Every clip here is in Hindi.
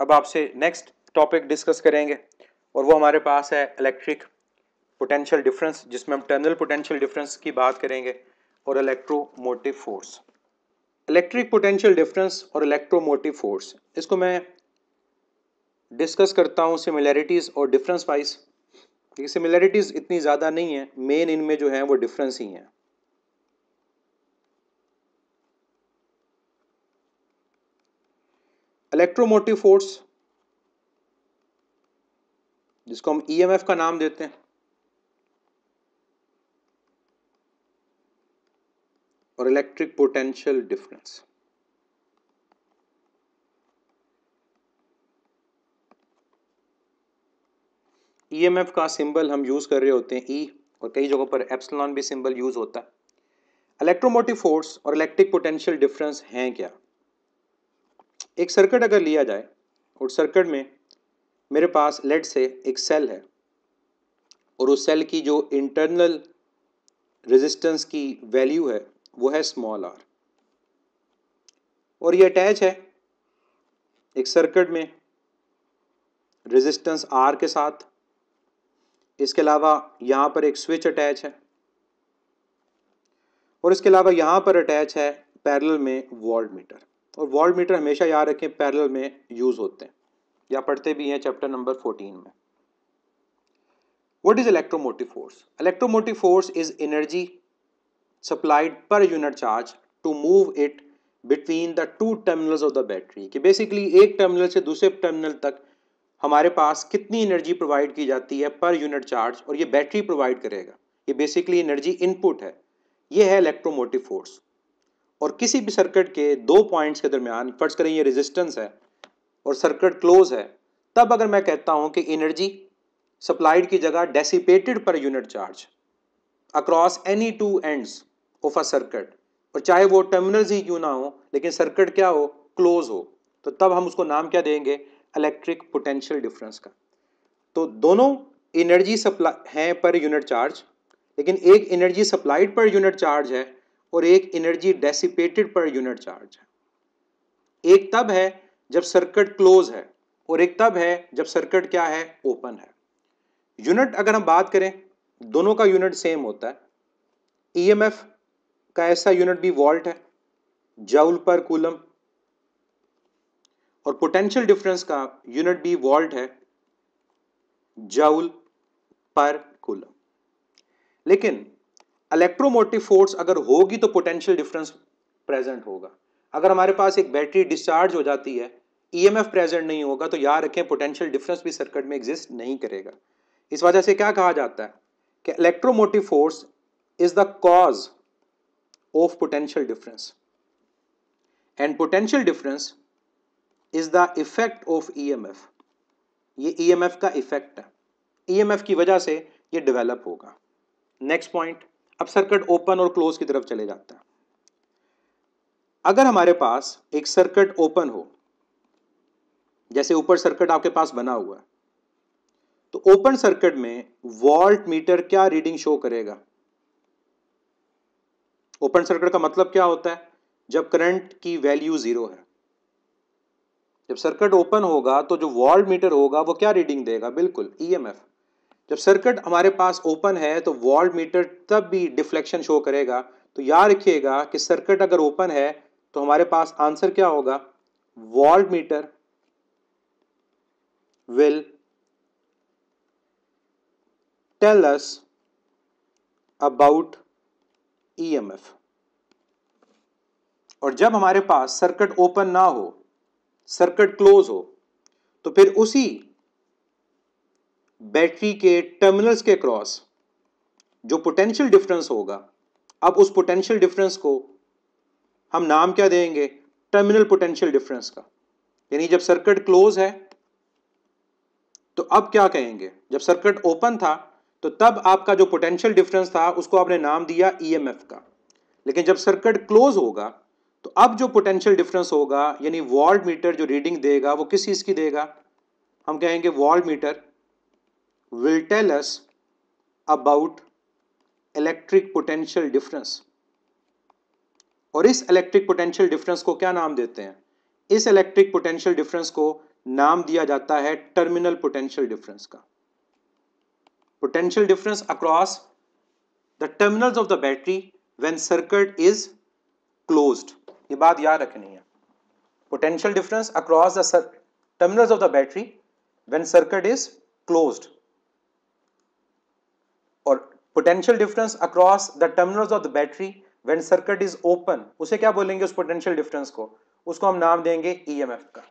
अब आपसे नेक्स्ट टॉपिक डिस्कस करेंगे और वो हमारे पास है इलेक्ट्रिक पोटेंशियल डिफरेंस जिसमें हम टर्नल पोटेंशियल डिफरेंस की बात करेंगे और electromotive force electric potential difference और इलेक्ट्रोमोटिव फोर्स इसको मैं डिस्कस करता हूँ सिमिलैरिटीज़ और डिफरेंस वाइज क्योंकि सिमिलैरिटीज़ इतनी ज़्यादा नहीं है मेन इनमें जो है वो डिफरेंस ही हैं इलेक्ट्रोमोटिव फोर्स जिसको हम ईएमएफ e का नाम देते हैं और इलेक्ट्रिक पोटेंशियल डिफरेंस ईएमएफ का सिंबल हम यूज़ कर रहे होते हैं ई e, और कई जगहों पर एप्सलॉन भी सिंबल यूज़ होता है इलेक्ट्रोमोटिव फोर्स और इलेक्ट्रिक पोटेंशियल डिफरेंस हैं क्या एक सर्किट अगर लिया जाए और सर्किट में मेरे पास लेट से एक सेल है और उस सेल की जो इंटरनल रेजिस्टेंस की वैल्यू है वो है स्मॉल आर और ये अटैच है एक सर्किट में रेजिस्टेंस आर के साथ इसके अलावा यहाँ पर एक स्विच अटैच है और इसके अलावा यहाँ पर अटैच है पैरेलल में वॉल्ट मीटर और वॉल्ट मीटर हमेशा याद रखें पैरल में यूज़ होते हैं या पढ़ते भी हैं चैप्टर नंबर फोर्टीन में what is electromotive force electromotive force is energy supplied per unit charge to move it between the two terminals of the battery कि बेसिकली एक टर्मिनल से दूसरे टर्मिनल तक हमारे पास कितनी एनर्जी प्रोवाइड की जाती है पर यूनिट चार्ज और ये बैटरी प्रोवाइड करेगा ये बेसिकली एनर्जी इनपुट है ये है इलेक्ट्रोमोटिव फोर्स और किसी भी सर्किट के दो पॉइंट्स के दरमियान फर्ज करें ये रेजिस्टेंस है और सर्किट क्लोज है तब अगर मैं कहता हूँ कि एनर्जी सप्लाइड की जगह dissipated per unit charge across any two ends of a circuit और चाहे वो टर्मिनल्स ही क्यों ना हो लेकिन सर्किट क्या हो क्लोज हो तो तब हम उसको नाम क्या देंगे इलेक्ट्रिक पोटेंशियल डिफरेंस का तो दोनों एनर्जी सप्लाई हैं पर यूनिट चार्ज लेकिन एक energy supplied per unit charge है और एक energy dissipated per unit charge है एक तब है जब सर्किट क्लोज है और एक तब है जब सर्किट क्या है ओपन है यूनिट अगर हम बात करें दोनों का यूनिट सेम होता है ईएमएफ e का ऐसा यूनिट भी वॉल्ट है जाउल पर कूलम और पोटेंशियल डिफरेंस का यूनिट भी वॉल्ट है जाउल पर कूलम लेकिन इलेक्ट्रोमोटिव फोर्स अगर होगी तो पोटेंशियल डिफरेंस प्रेजेंट होगा अगर हमारे पास एक बैटरी डिस्चार्ज हो जाती है ईएमएफ e प्रेजेंट नहीं होगा तो याद रखें पोटेंशियल डिफरेंस भी सर्किट में एग्जिस्ट नहीं करेगा इस वजह से क्या कहा जाता है कि electromotive force is the cause of potential difference and potential difference is the effect of EMF ये ईएमएफ e का इफेक्ट है ईएमएफ e की वजह से ये डेवलप होगा नेक्स्ट पॉइंट अब सर्किट ओपन और क्लोज की तरफ चले जाता है अगर हमारे पास एक सर्किट ओपन हो जैसे ऊपर सर्किट आपके पास बना हुआ है तो ओपन सर्किट में वॉल्ट मीटर क्या रीडिंग शो करेगा ओपन सर्किट का मतलब क्या होता है जब करंट की वैल्यू जीरो है जब सर्किट ओपन होगा तो जो वॉल्ट मीटर होगा वो क्या रीडिंग देगा बिल्कुल ईएमएफ e जब सर्किट हमारे पास ओपन है तो वॉल्ट मीटर तब भी डिफ्लेक्शन शो करेगा तो याद रखिएगा कि सर्किट अगर ओपन है तो हमारे पास आंसर क्या होगा voltmeter will tell us about EMF और जब हमारे पास सर्किट ओपन ना हो सर्किट क्लोज हो तो फिर उसी बैटरी के टर्मिनल्स के क्रॉस जो पोटेंशियल डिफरेंस होगा अब उस पोटेंशियल डिफरेंस को हम नाम क्या देंगे टर्मिनल पोटेंशियल डिफरेंस का यानी जब सर्किट क्लोज है तो अब क्या कहेंगे जब सर्किट ओपन था तो तब आपका जो पोटेंशियल डिफरेंस था उसको आपने नाम दिया ईएमएफ e का लेकिन जब सर्किट क्लोज होगा तो अब जो पोटेंशियल डिफरेंस होगा यानी वॉल्ट मीटर जो रीडिंग देगा वो किस चीज़ की देगा हम कहेंगे voltmeter will tell us about electric potential difference और इस इलेक्ट्रिक पोटेंशियल डिफरेंस को क्या नाम देते हैं इस इलेक्ट्रिक पोटेंशियल डिफरेंस को नाम दिया जाता है टर्मिनल पोटेंशियल डिफरेंस का potential difference across the terminals of the battery when circuit is closed ये बात याद रखनी है potential difference across the terminals of the battery when circuit is closed और potential difference across the terminals of the battery when circuit is open उसे क्या बोलेंगे उस पोटेंशियल डिफरेंस को उसको हम नाम देंगे ईएमएफ e का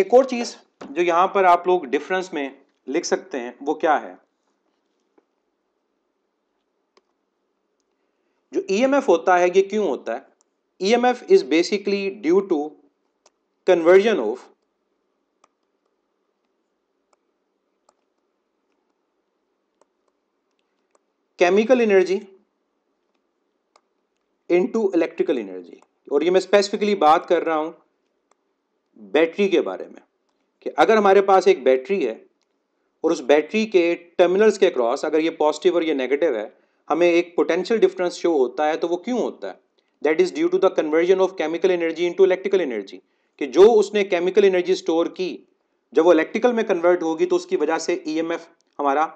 एक और चीज जो यहां पर आप लोग डिफरेंस में लिख सकते हैं वो क्या है जो ईएमएफ e होता है ये क्यों होता है EMF is basically due to conversion of chemical energy into electrical energy और ये मैं स्पेसिफिकली बात कर रहा हूँ बैटरी के बारे में कि अगर हमारे पास एक बैटरी है और उस बैटरी के टर्मिनल्स के क्रॉस अगर ये पॉजिटिव और ये नेगेटिव है हमें एक पोटेंशियल डिफरेंस शो होता है तो वो क्यों होता है that is due to the conversion of chemical energy into electrical energy कि जो उसने केमिकल एनर्जी स्टोर की जब वो इलेक्ट्रिकल में कन्वर्ट होगी तो उसकी वजह से ईएमएफ e हमारा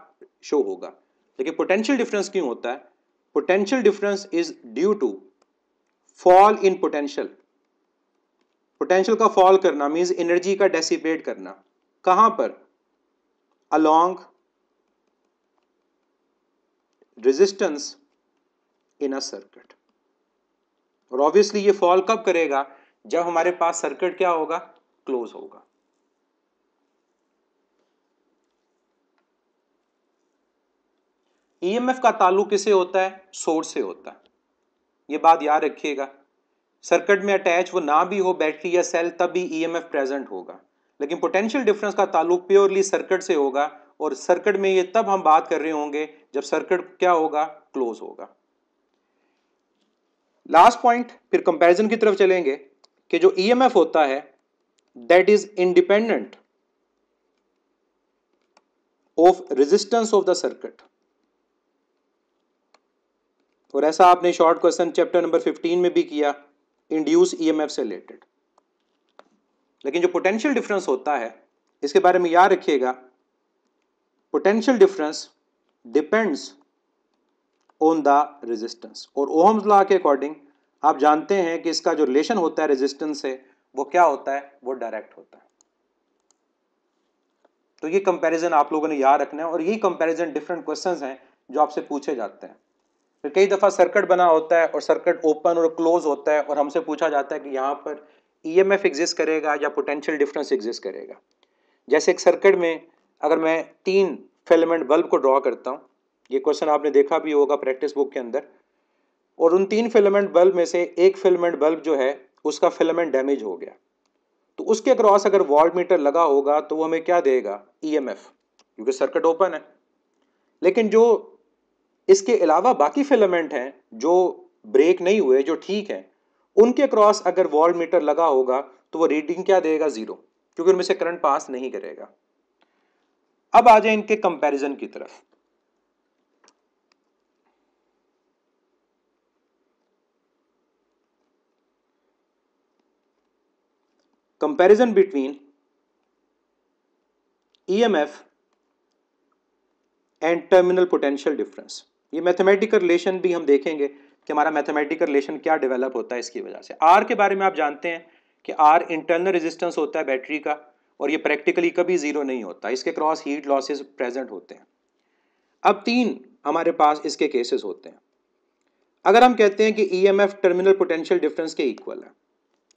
शो होगा देखिए पोटेंशियल डिफरेंस क्यों होता है potential difference is due to fall in potential potential का फॉल करना मीन्स एनर्जी का डेसिपेट करना कहां पर along resistance in a circuit और ऑब्वियसली ये फॉल कब करेगा जब हमारे पास सर्किट क्या होगा क्लोज होगा ईएमएफ e का ताल्लुक किसे होता है सोर्स से होता है ये बात याद रखिएगा सर्किट में अटैच वो ना भी हो बैटरी या सेल तब भी ईएमएफ e प्रेजेंट होगा लेकिन पोटेंशियल डिफरेंस का ताल्लुक प्योरली सर्किट से होगा और सर्किट में ये तब हम बात कर रहे होंगे जब सर्किट क्या होगा क्लोज होगा लास्ट पॉइंट फिर कंपैरिजन की तरफ चलेंगे कि जो ईएमएफ e होता है that is independent of resistance of the circuit और ऐसा आपने शॉर्ट क्वेश्चन चैप्टर नंबर 15 में भी किया इंड्यूस ईएमएफ e से रिलेटेड लेकिन जो पोटेंशियल डिफरेंस होता है इसके बारे में याद रखिएगा potential difference depends on the resistance और ओहम्स लॉ के अकॉर्डिंग आप जानते हैं कि इसका जो रिलेशन होता है रेजिस्टेंस से वो क्या होता है वो डायरेक्ट होता है तो ये कंपैरिजन आप लोगों ने याद रखना है और ये कंपैरिजन डिफरेंट क्वेश्चंस हैं जो आपसे पूछे जाते हैं फिर कई दफ़ा सर्किट बना होता है और सर्किट ओपन और क्लोज होता है और हमसे पूछा जाता है कि यहाँ पर ई एम एफ एग्जिस्ट करेगा या पोटेंशियल डिफरेंस एग्जिस्ट करेगा जैसे एक सर्किट में अगर मैं तीन फिलामेंट बल्ब को ड्रॉ करता हूँ ये क्वेश्चन आपने देखा भी होगा प्रैक्टिस बुक के अंदर और उन तीन फिलामेंट बल्ब में से एक फिलामेंट बल्ब जो है उसका फिलामेंट डैमेज हो गया तो उसके अक्रॉस अगर वॉल्ट मीटर लगा होगा तो वो हमें क्या देगा ई एम एफ क्योंकि सर्किट ओपन है लेकिन जो इसके अलावा बाकी फिलामेंट हैं जो ब्रेक नहीं हुए जो ठीक हैं उनके क्रॉस अगर वॉल मीटर लगा होगा तो वो रीडिंग क्या देगा ज़ीरो क्योंकि उनमें से करंट पास नहीं करेगा अब आ जाए इनके कंपैरिजन की तरफ comparison between EMF and terminal potential difference ये मैथमेटिकल रिलेशन भी हम देखेंगे कि हमारा मैथमेटिकल रिलेशन क्या डेवलप होता है इसकी वजह से आर के बारे में आप जानते हैं कि आर इंटरनल रेजिस्टेंस होता है बैटरी का और ये प्रैक्टिकली कभी ज़ीरो नहीं होता इसके क्रॉस हीट लॉसेज प्रेजेंट होते हैं अब तीन हमारे पास इसके केसेस होते हैं अगर हम कहते हैं कि E M F terminal potential difference के इक्वल है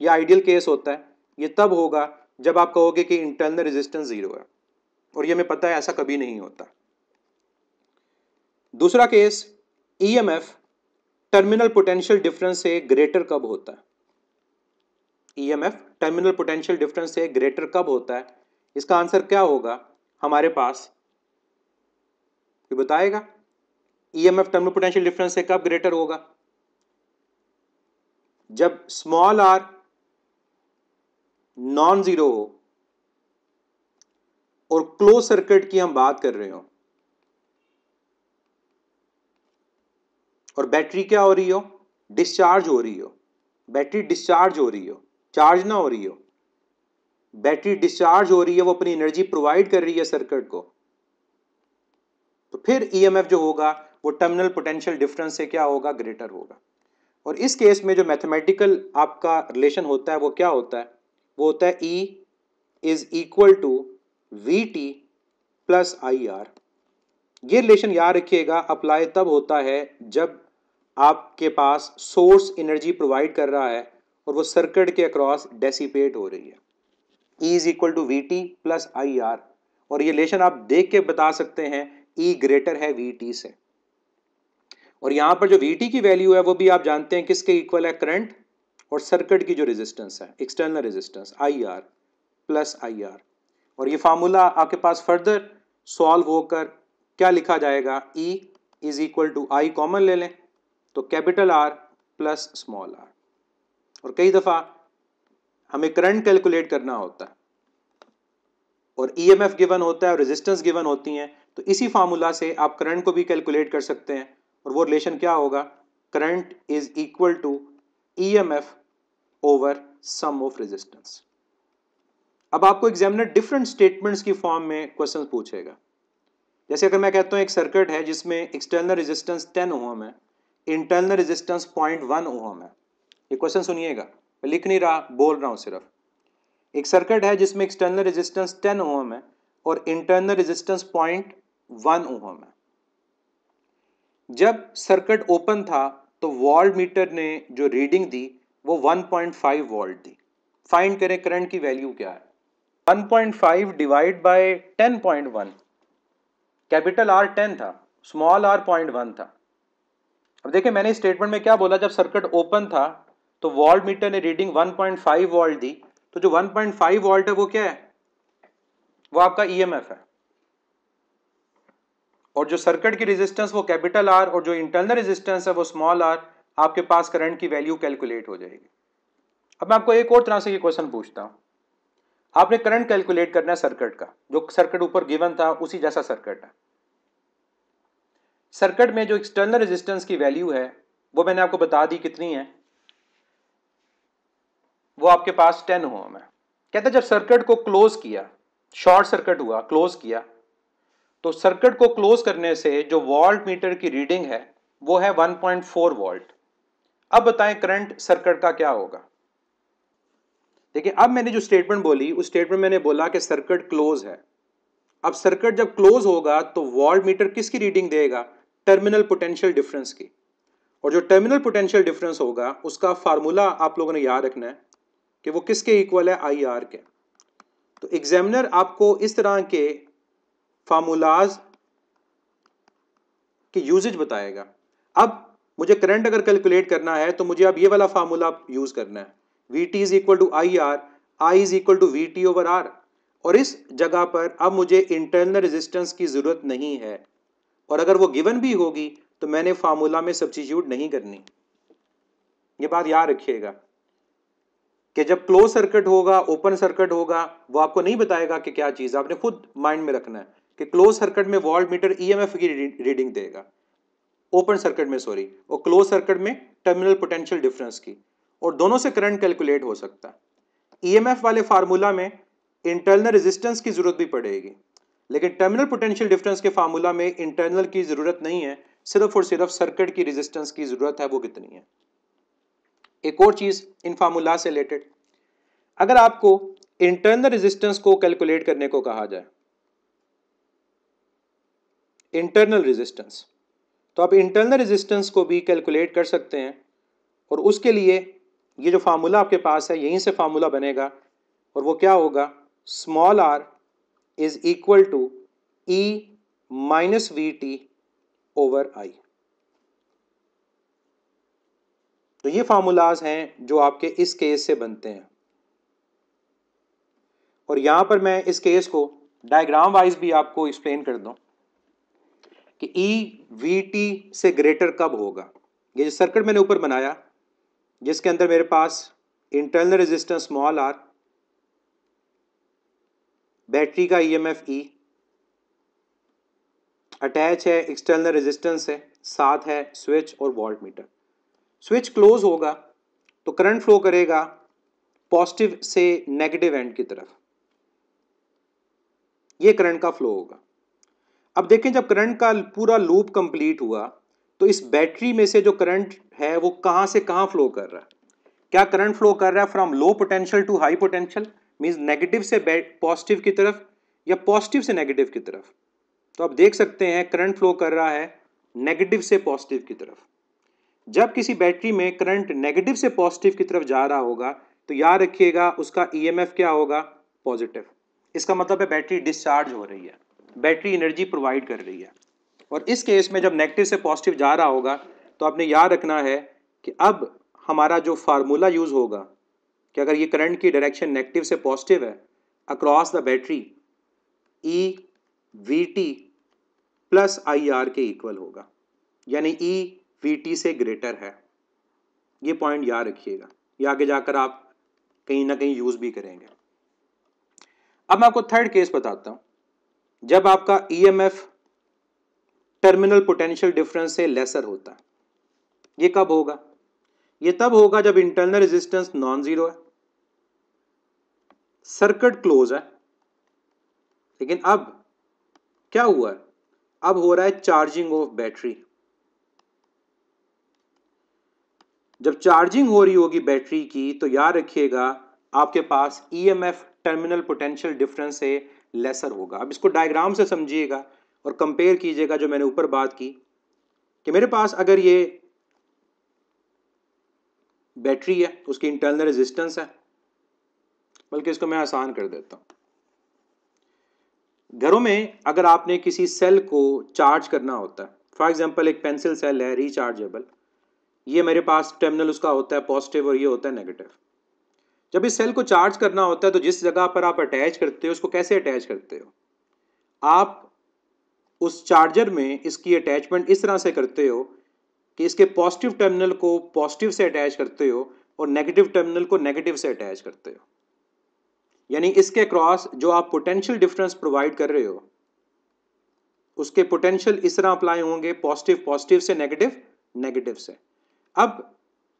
यह आइडियल केस होता है ये तब होगा जब आप कहोगे कि इंटरनल रेजिस्टेंस ज़ीरो है और ये हमें पता है ऐसा कभी नहीं होता दूसरा case EMF terminal potential difference से ग्रेटर कब होता है ईएमएफ टर्मिनल पोटेंशियल डिफरेंस से ग्रेटर कब होता है इसका आंसर क्या होगा हमारे पास ये बताएगा ईएमएफ टर्मिनल पोटेंशियल डिफरेंस से कब ग्रेटर होगा जब स्मॉल आर नॉन जीरो हो और क्लोज सर्किट की हम बात कर रहे हो और बैटरी क्या हो रही हो डिस्चार्ज हो रही हो बैटरी डिस्चार्ज हो रही हो चार्ज ना हो रही हो बैटरी डिस्चार्ज हो रही है वो अपनी एनर्जी प्रोवाइड कर रही है सर्किट को तो फिर ईएमएफ e जो होगा वो टर्मिनल पोटेंशियल डिफरेंस से क्या होगा ग्रेटर होगा और इस केस में जो मैथमेटिकल आपका रिलेशन होता है वो क्या होता है वो होता है E is equal to V T plus I R ये रिलेशन याद रखिएगा अप्लाई तब होता है जब आपके पास सोर्स एनर्जी प्रोवाइड कर रहा है और वो सर्किट के अक्रॉस डेसीपेट हो रही है E is equal to V T plus I R और ये लेशन आप देख के बता सकते हैं ई e ग्रेटर है वी टी से और यहां पर जो वी टी की वैल्यू है वो भी आप जानते हैं किसके इक्वल है करंट और सर्किट की जो रेजिस्टेंस है external resistance I R plus I R और ये फार्मूला आपके पास फर्दर सॉल्व होकर क्या लिखा जाएगा E is equal to I common ले लें तो capital R plus small R और कई दफ़ा हमें करंट कैलकुलेट करना होता है और ईएमएफ e गिवन होता है और रेजिस्टेंस गिवन होती हैं तो इसी फार्मूला से आप करंट को भी कैलकुलेट कर सकते हैं और वो रिलेशन क्या होगा current is equal to EMF over sum of resistance अब आपको एग्जामिनर डिफरेंट स्टेटमेंट्स की फॉर्म में क्वेश्चन पूछेगा जैसे अगर मैं कहता हूं एक सर्किट है जिसमें एक्सटर्नल रेजिस्टेंस टेन ओम है internal resistance point one ohm है ये क्वेश्चन सुनिएगा मैं लिख नहीं रहा बोल रहा हूँ सिर्फ एक सर्किट है जिसमें एक्सटर्नल रेजिस्टेंस टेन ओहम है और internal resistance point one ohm है जब सर्किट ओपन था तो वॉल्ट मीटर ने जो रीडिंग दी वो 1.5 वोल्ट दी फाइंड करें करंट की वैल्यू क्या है 1.5 डिवाइड बाय कैपिटल आर 10 था स्मॉल आर 0.1 था अब देखिए मैंने स्टेटमेंट में क्या बोला जब सर्किट ओपन था तो वॉल्ट मीटर ने रीडिंग 1.5 वॉल्ट दी तो जो 1.5 वॉल्ट है वो क्या है वो आपका ईएमएफ e है और जो सर्किट की रेजिस्टेंस वो कैपिटल आर और जो इंटरनल रेजिस्टेंस है वो स्मॉल आर आपके पास करंट की वैल्यू कैलकुलेट हो जाएगी अब मैं आपको एक और तरह से ये क्वेश्चन पूछता हूँ आपने करंट कैलकुलेट करना है सर्किट का जो सर्किट ऊपर गिवन था उसी जैसा सर्किट है सर्किट में जो एक्सटर्नल रेजिस्टेंस की वैल्यू है वो मैंने आपको बता दी कितनी है वो आपके पास टेन हुआ मैं कहता जब सर्किट को क्लोज किया शॉर्ट सर्किट हुआ क्लोज किया तो सर्किट को क्लोज करने से जो वॉल्ट मीटर की रीडिंग है वो है 1.4 वोल्ट अब बताएं करंट सर्किट का क्या होगा देखिए अब मैंने जो स्टेटमेंट बोली उस स्टेटमेंट मैंने बोला कि सर्किट क्लोज है अब सर्किट जब क्लोज होगा तो वॉल्ट मीटर किसकी रीडिंग देगा टर्मिनल पोटेंशियल डिफरेंस की और जो टर्मिनल पोटेंशियल डिफरेंस होगा उसका फार्मूला आप लोगों ने याद रखना है कि वो किसके इक्वल है आई आर के तो एग्जामिनर आपको इस तरह के फार्मूलाज की यूजेज बताएगा अब मुझे करंट अगर कैलकुलेट करना है तो मुझे अब ये वाला फार्मूला यूज करना है V T is equal to I R I is equal to V T over R और इस जगह पर अब मुझे इंटरनल रेजिस्टेंस की जरूरत नहीं है और अगर वो गिवन भी होगी तो मैंने फार्मूला में सब्सिट्यूट नहीं करनी ये बात याद रखिएगा कि जब क्लोज सर्किट होगा ओपन सर्किट होगा वो आपको नहीं बताएगा कि क्या चीज़ आपने खुद माइंड में रखना है कि क्लोज सर्किट में वॉल्ट मीटर ईएमएफ e की रीडिंग देगा ओपन सर्किट में सॉरी और क्लोज सर्किट में टर्मिनल पोटेंशियल डिफरेंस की और दोनों से करंट कैलकुलेट हो सकता है एफ e वाले फार्मूला में इंटरनल रेजिस्टेंस की जरूरत भी पड़ेगी लेकिन टर्मिनल पोटेंशियल डिफरेंस के फार्मूला में इंटरनल की ज़रूरत नहीं है सिर्फ और सिर्फ सर्किट की रेजिस्टेंस की ज़रूरत है वो कितनी है एक और चीज़ इन फार्मूला से रिलेटेड अगर आपको इंटरनल रेजिस्टेंस को कैलकुलेट करने को कहा जाए इंटरनल रेजिस्टेंस तो आप इंटरनल रेजिस्टेंस को भी कैलकुलेट कर सकते हैं और उसके लिए ये जो फार्मूला आपके पास है यहीं से फार्मूला बनेगा और वो क्या होगा small R is equal to E minus V T over I तो ये फार्मूलाज हैं जो आपके इस केस से बनते हैं और यहां पर मैं इस केस को डायग्राम वाइज भी आपको एक्सप्लेन कर दूं कि ई वी टी से ग्रेटर कब होगा ये जो सर्किट मैंने ऊपर बनाया जिसके अंदर मेरे पास internal resistance small R battery का E M F E attach है एक्सटर्नल रेजिस्टेंस है साथ है स्विच और वॉल्ट मीटर स्विच क्लोज होगा तो करंट फ्लो करेगा पॉजिटिव से नेगेटिव एंड की तरफ ये करंट का फ्लो होगा अब देखें जब करंट का पूरा लूप कंप्लीट हुआ तो इस बैटरी में से जो करंट है वो कहां से कहां फ्लो कर रहा है क्या करंट फ्लो कर रहा है from low potential to high potential means negative से पॉजिटिव की तरफ या पॉजिटिव से नेगेटिव की तरफ तो आप देख सकते हैं करंट फ्लो कर रहा है नेगेटिव से पॉजिटिव की तरफ जब किसी बैटरी में करंट नेगेटिव से पॉजिटिव की तरफ जा रहा होगा तो याद रखिएगा उसका ईएमएफ e क्या होगा पॉजिटिव इसका मतलब है बैटरी डिस्चार्ज हो रही है बैटरी एनर्जी प्रोवाइड कर रही है और इस केस में जब नेगेटिव से पॉजिटिव जा रहा होगा तो आपने याद रखना है कि अब हमारा जो फार्मूला यूज़ होगा कि अगर ये करंट की डायरेक्शन नेगेटिव से पॉजिटिव है across the battery E V T plus I R के इक्वल होगा यानी ई वी टी से ग्रेटर है ये पॉइंट याद रखिएगा ये आगे जाकर आप कहीं ना कहीं यूज़ भी करेंगे अब मैं आपको थर्ड केस बताता हूँ जब आपका E M F terminal potential difference से लेसर होता है ये कब होगा ये तब होगा जब इंटरनल रेजिस्टेंस नॉन ज़ीरो है सर्किट क्लोज है लेकिन अब क्या हुआ है अब हो रहा है चार्जिंग ऑफ बैटरी जब चार्जिंग हो रही होगी बैटरी की तो याद रखिएगा आपके पास ईएमएफ टर्मिनल पोटेंशियल डिफरेंस से लेसर होगा अब इसको डायग्राम से समझिएगा और कंपेयर कीजिएगा जो मैंने ऊपर बात की कि मेरे पास अगर ये बैटरी है उसकी इंटरनल रेजिस्टेंस है बल्कि इसको मैं आसान कर देता हूँ घरों में अगर आपने किसी सेल को चार्ज करना होता है फॉर एग्जाम्पल एक पेंसिल सेल है रिचार्जेबल ये मेरे पास टर्मिनल उसका होता है पॉजिटिव और ये होता है नेगेटिव जब इस सेल को चार्ज करना होता है तो जिस जगह पर आप अटैच करते हो उसको कैसे अटैच करते हो आप उस चार्जर में इसकी अटैचमेंट इस तरह से करते हो कि इसके पॉजिटिव टर्मिनल को पॉजिटिव से अटैच करते हो और नेगेटिव टर्मिनल को नेगेटिव से अटैच करते हो यानी इसके क्रॉस जो आप पोटेंशियल डिफरेंस प्रोवाइड कर रहे हो उसके पोटेंशियल इस तरह अप्लाई होंगे पॉजिटिव पॉजिटिव से नेगेटिव नेगेटिव से अब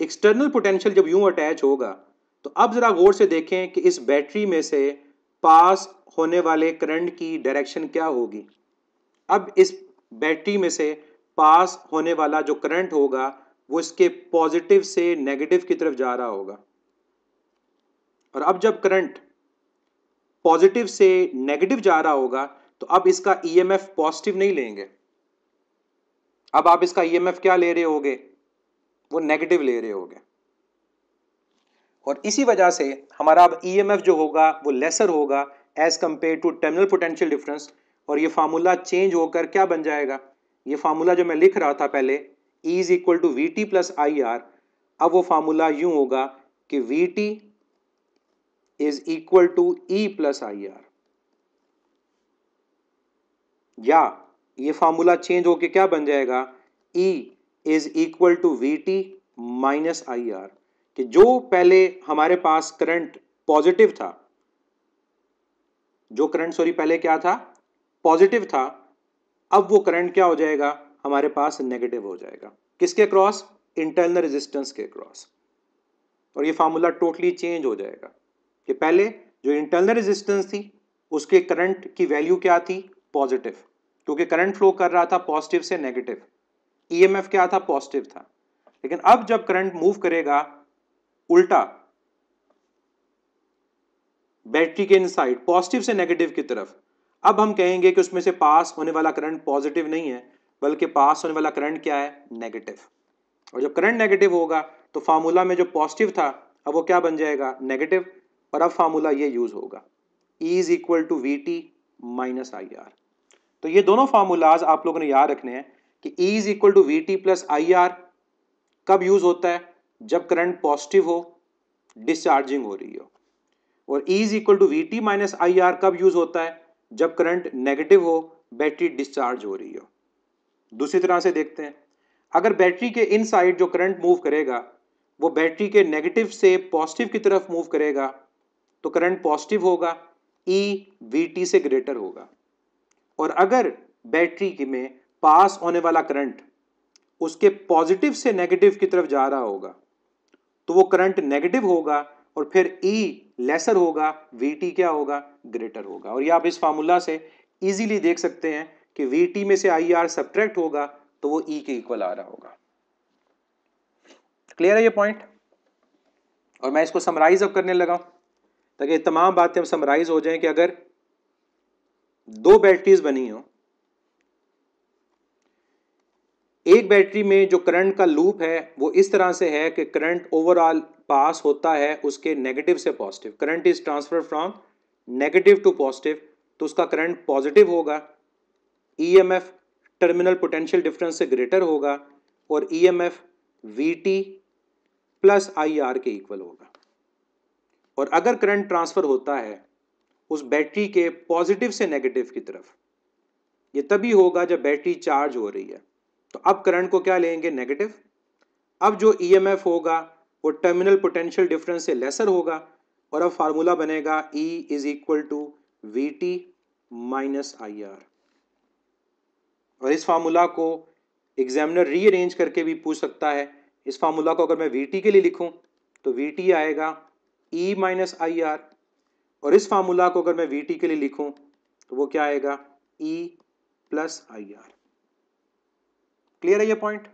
एक्सटर्नल पोटेंशियल जब यूं अटैच होगा तो अब ज़रा गौर से देखें कि इस बैटरी में से पास होने वाले करंट की डायरेक्शन क्या होगी अब इस बैटरी में से पास होने वाला जो करंट होगा वो इसके पॉजिटिव से नेगेटिव की तरफ जा रहा होगा और अब जब करंट पॉजिटिव से नेगेटिव जा रहा होगा तो अब इसका ईएमएफ e पॉजिटिव नहीं लेंगे अब आप इसका ईएमएफ e क्या ले रहे होगे वो नेगेटिव ले रहे होगे और इसी वजह से हमारा अब ईएमएफ e जो होगा वो लेसर होगा as compare to terminal potential difference और ये फार्मूला चेंज होकर क्या बन जाएगा ये फार्मूला जो मैं लिख रहा था पहले E is equal to V T plus I R अब वो फार्मूला यूं होगा कि V T is equal to E plus I R या ये फार्मूला चेंज होके क्या बन जाएगा E is equal to V T minus I R कि जो पहले हमारे पास करंट पॉजिटिव था जो करंट सॉरी पहले क्या था पॉजिटिव था अब वो करंट क्या हो जाएगा हमारे पास नेगेटिव हो जाएगा किसके क्रॉस इंटरनल रेजिस्टेंस के क्रॉस और ये फार्मूला टोटली चेंज हो जाएगा कि पहले जो इंटरनल रेजिस्टेंस थी उसके करंट की वैल्यू क्या थी पॉजिटिव क्योंकि करंट फ्लो कर रहा था पॉजिटिव से नेगेटिव ईएमएफ e क्या था पॉजिटिव था लेकिन अब जब करंट मूव करेगा उल्टा बैटरी के इनसाइड पॉजिटिव से नेगेटिव की तरफ अब हम कहेंगे कि उसमें से पास होने वाला करंट पॉजिटिव नहीं है बल्कि पास होने वाला करंट क्या है नेगेटिव और जब करंट नेगेटिव होगा तो फार्मूला में जो पॉजिटिव था अब वो क्या बन जाएगा नेगेटिव और अब फार्मूला ये यूज़ होगा E is equal to V T minus I R तो ये दोनों फार्मूलाज आप लोगों ने याद रखने हैं कि E is equal to V T plus I R कब यूज़ होता है जब करंट पॉजिटिव हो डिस्चार्जिंग हो रही हो और E is equal to V T minus I R कब यूज़ होता है जब करंट नेगेटिव हो बैटरी डिस्चार्ज हो रही हो दूसरी तरह से देखते हैं अगर बैटरी के इनसाइड जो करंट मूव करेगा वो बैटरी के नेगेटिव से पॉजिटिव की तरफ मूव करेगा तो करंट पॉजिटिव होगा ई वी टी से ग्रेटर होगा और अगर बैटरी के में पास होने वाला करंट उसके पॉजिटिव से नेगेटिव की तरफ जा रहा होगा तो वो करंट नेगेटिव होगा और फिर E लेसर होगा VT क्या होगा ग्रेटर होगा और ये आप इस फार्मूला से इजीली देख सकते हैं कि टी में से आई आर सब्ट्रैक्ट होगा तो वो E के इक्वल आ रहा होगा क्लियर है ये पॉइंट और मैं इसको समराइज अब करने लगा ताकि तमाम बातें हम समराइज हो जाएं कि अगर दो बैटरीज बनी हो एक बैटरी में जो करंट का लूप है वो इस तरह से है कि करंट ओवरऑल पास होता है उसके नेगेटिव से positive current is transfer from negative to positive तो उसका करंट पॉजिटिव होगा EMF e terminal potential difference से ग्रेटर होगा और EMF e VT plus IR के इक्वल होगा और अगर करंट ट्रांसफ़र होता है उस बैटरी के पॉजिटिव से नेगेटिव की तरफ ये तभी होगा जब बैटरी चार्ज हो रही है तो अब करंट को क्या लेंगे नेगेटिव अब जो ईएमएफ e होगा वो टर्मिनल पोटेंशियल डिफरेंस से लेसर होगा और अब फार्मूला बनेगा E is equal to V T minus I R और इस फार्मूला को एग्जामिनर रीअरेंज करके भी पूछ सकता है इस फार्मूला को अगर मैं वी टी के लिए लिखूं तो वी टी आएगा ई माइनस आई आर और इस फार्मूला को अगर मैं वी टी के लिए लिखूं तो वो क्या आएगा E plus I R clear है ये पॉइंट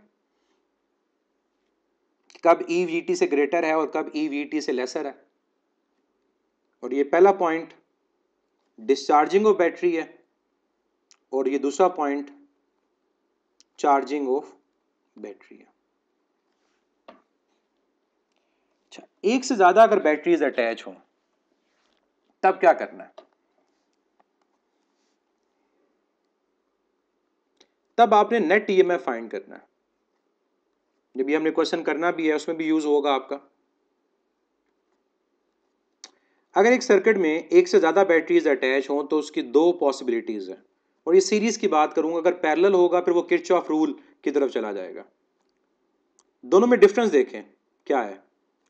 कब ई वी टी से ग्रेटर है और कब ई वी टी से लेसर है और ये पहला पॉइंट डिस्चार्जिंग ऑफ बैटरी है और ये दूसरा पॉइंट चार्जिंग ऑफ बैटरी है एक से ज्यादा अगर बैटरीज अटैच हो तब क्या करना है तब आपने नेट ईएमएफ फाइंड करना है जब ये हमने क्वेश्चन करना भी है उसमें भी यूज होगा आपका अगर एक सर्किट में एक से ज़्यादा बैटरीज अटैच हो तो उसकी दो पॉसिबिलिटीज़ है और ये सीरीज़ की बात करूंगा अगर पैरेलल होगा फिर वो किच ऑफ रूल की तरफ चला जाएगा दोनों में डिफरेंस देखें क्या है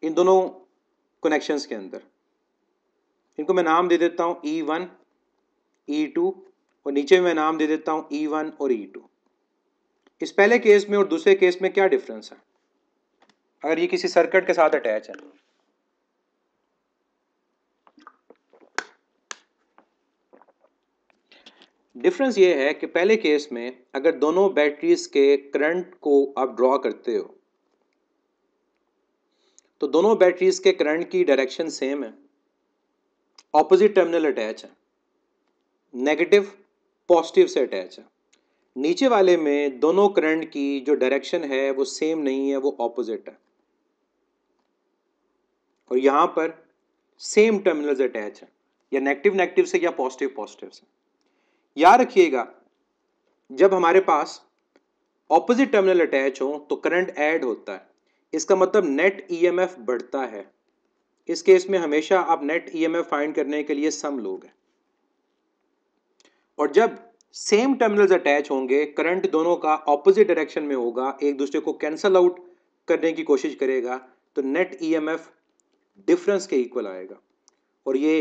इन दोनों कनेक्शंस के अंदर इनको मैं नाम दे देता हूँ ई वन ई टू और नीचे मैं नाम दे देता हूँ ई e वन और ई e टू इस पहले केस में और दूसरे केस में क्या डिफरेंस है अगर ये किसी सर्किट के साथ अटैच है डिफरेंस ये है कि पहले केस में अगर दोनों बैटरीज के करंट को आप ड्रॉ करते हो तो दोनों बैटरीज के करंट की डायरेक्शन सेम है ऑपोजिट टर्मिनल अटैच है नेगेटिव पॉजिटिव से अटैच है नीचे वाले में दोनों करंट की जो डायरेक्शन है वो सेम नहीं है वो ऑपोजिट है और यहां पर सेम टर्मिनल्स अटैच है या नेगेटिव नेगेटिव से या पॉजिटिव पॉजिटिव से याद रखिएगा जब हमारे पास ऑपोजिट टर्मिनल अटैच हो तो करंट ऐड होता है इसका मतलब नेट ईएमएफ e बढ़ता है इस केस में हमेशा आप नेट ईएमएफ फाइंड करने के लिए सम लोग हैं और जब सेम टर्मिनल्स अटैच होंगे करंट दोनों का ऑपोजिट डायरेक्शन में होगा एक दूसरे को कैंसल आउट करने की कोशिश करेगा तो नेट ईएमएफ डिफरेंस के इक्वल आएगा और ये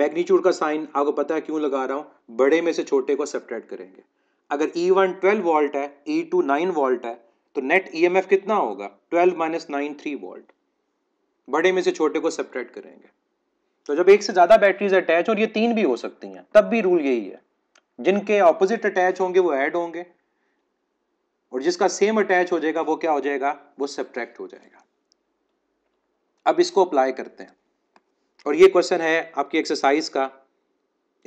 मैग्नीट्यूड का साइन आपको पता है क्यों लगा रहा हूँ बड़े में से छोटे को सेपरेट करेंगे अगर ई वन ट्वेल्व वोल्ट है ई टू नाइन वोल्ट है तो नेट ईएमएफ e कितना होगा twelve minus nine three volt बड़े में से छोटे को सेपरेट करेंगे तो जब एक से ज़्यादा बैटरीज अटैच और ये तीन भी हो सकती हैं तब भी रूल यही है जिनके ऑपोजिट अटैच होंगे वो ऐड होंगे और जिसका सेम अटैच हो जाएगा वो क्या हो जाएगा वो सेपरेक्ट हो जाएगा अब इसको अप्लाई करते हैं और ये क्वेश्चन है आपकी एक्सरसाइज का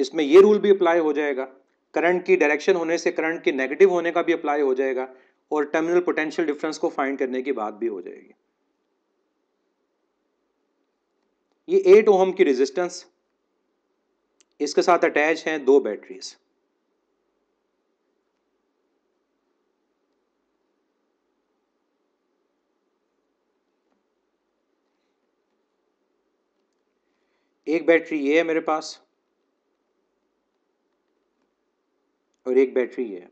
इसमें ये रूल भी अप्लाई हो जाएगा करंट की डायरेक्शन होने से करंट के नेगेटिव होने का भी अप्लाई हो जाएगा और टर्मिनल पोटेंशियल डिफरेंस को फाइंड करने की बात भी हो जाएगी ये एट ओम की रेजिस्टेंस इसके साथ अटैच हैं दो बैटरीज एक बैटरी ये है मेरे पास और एक बैटरी ये है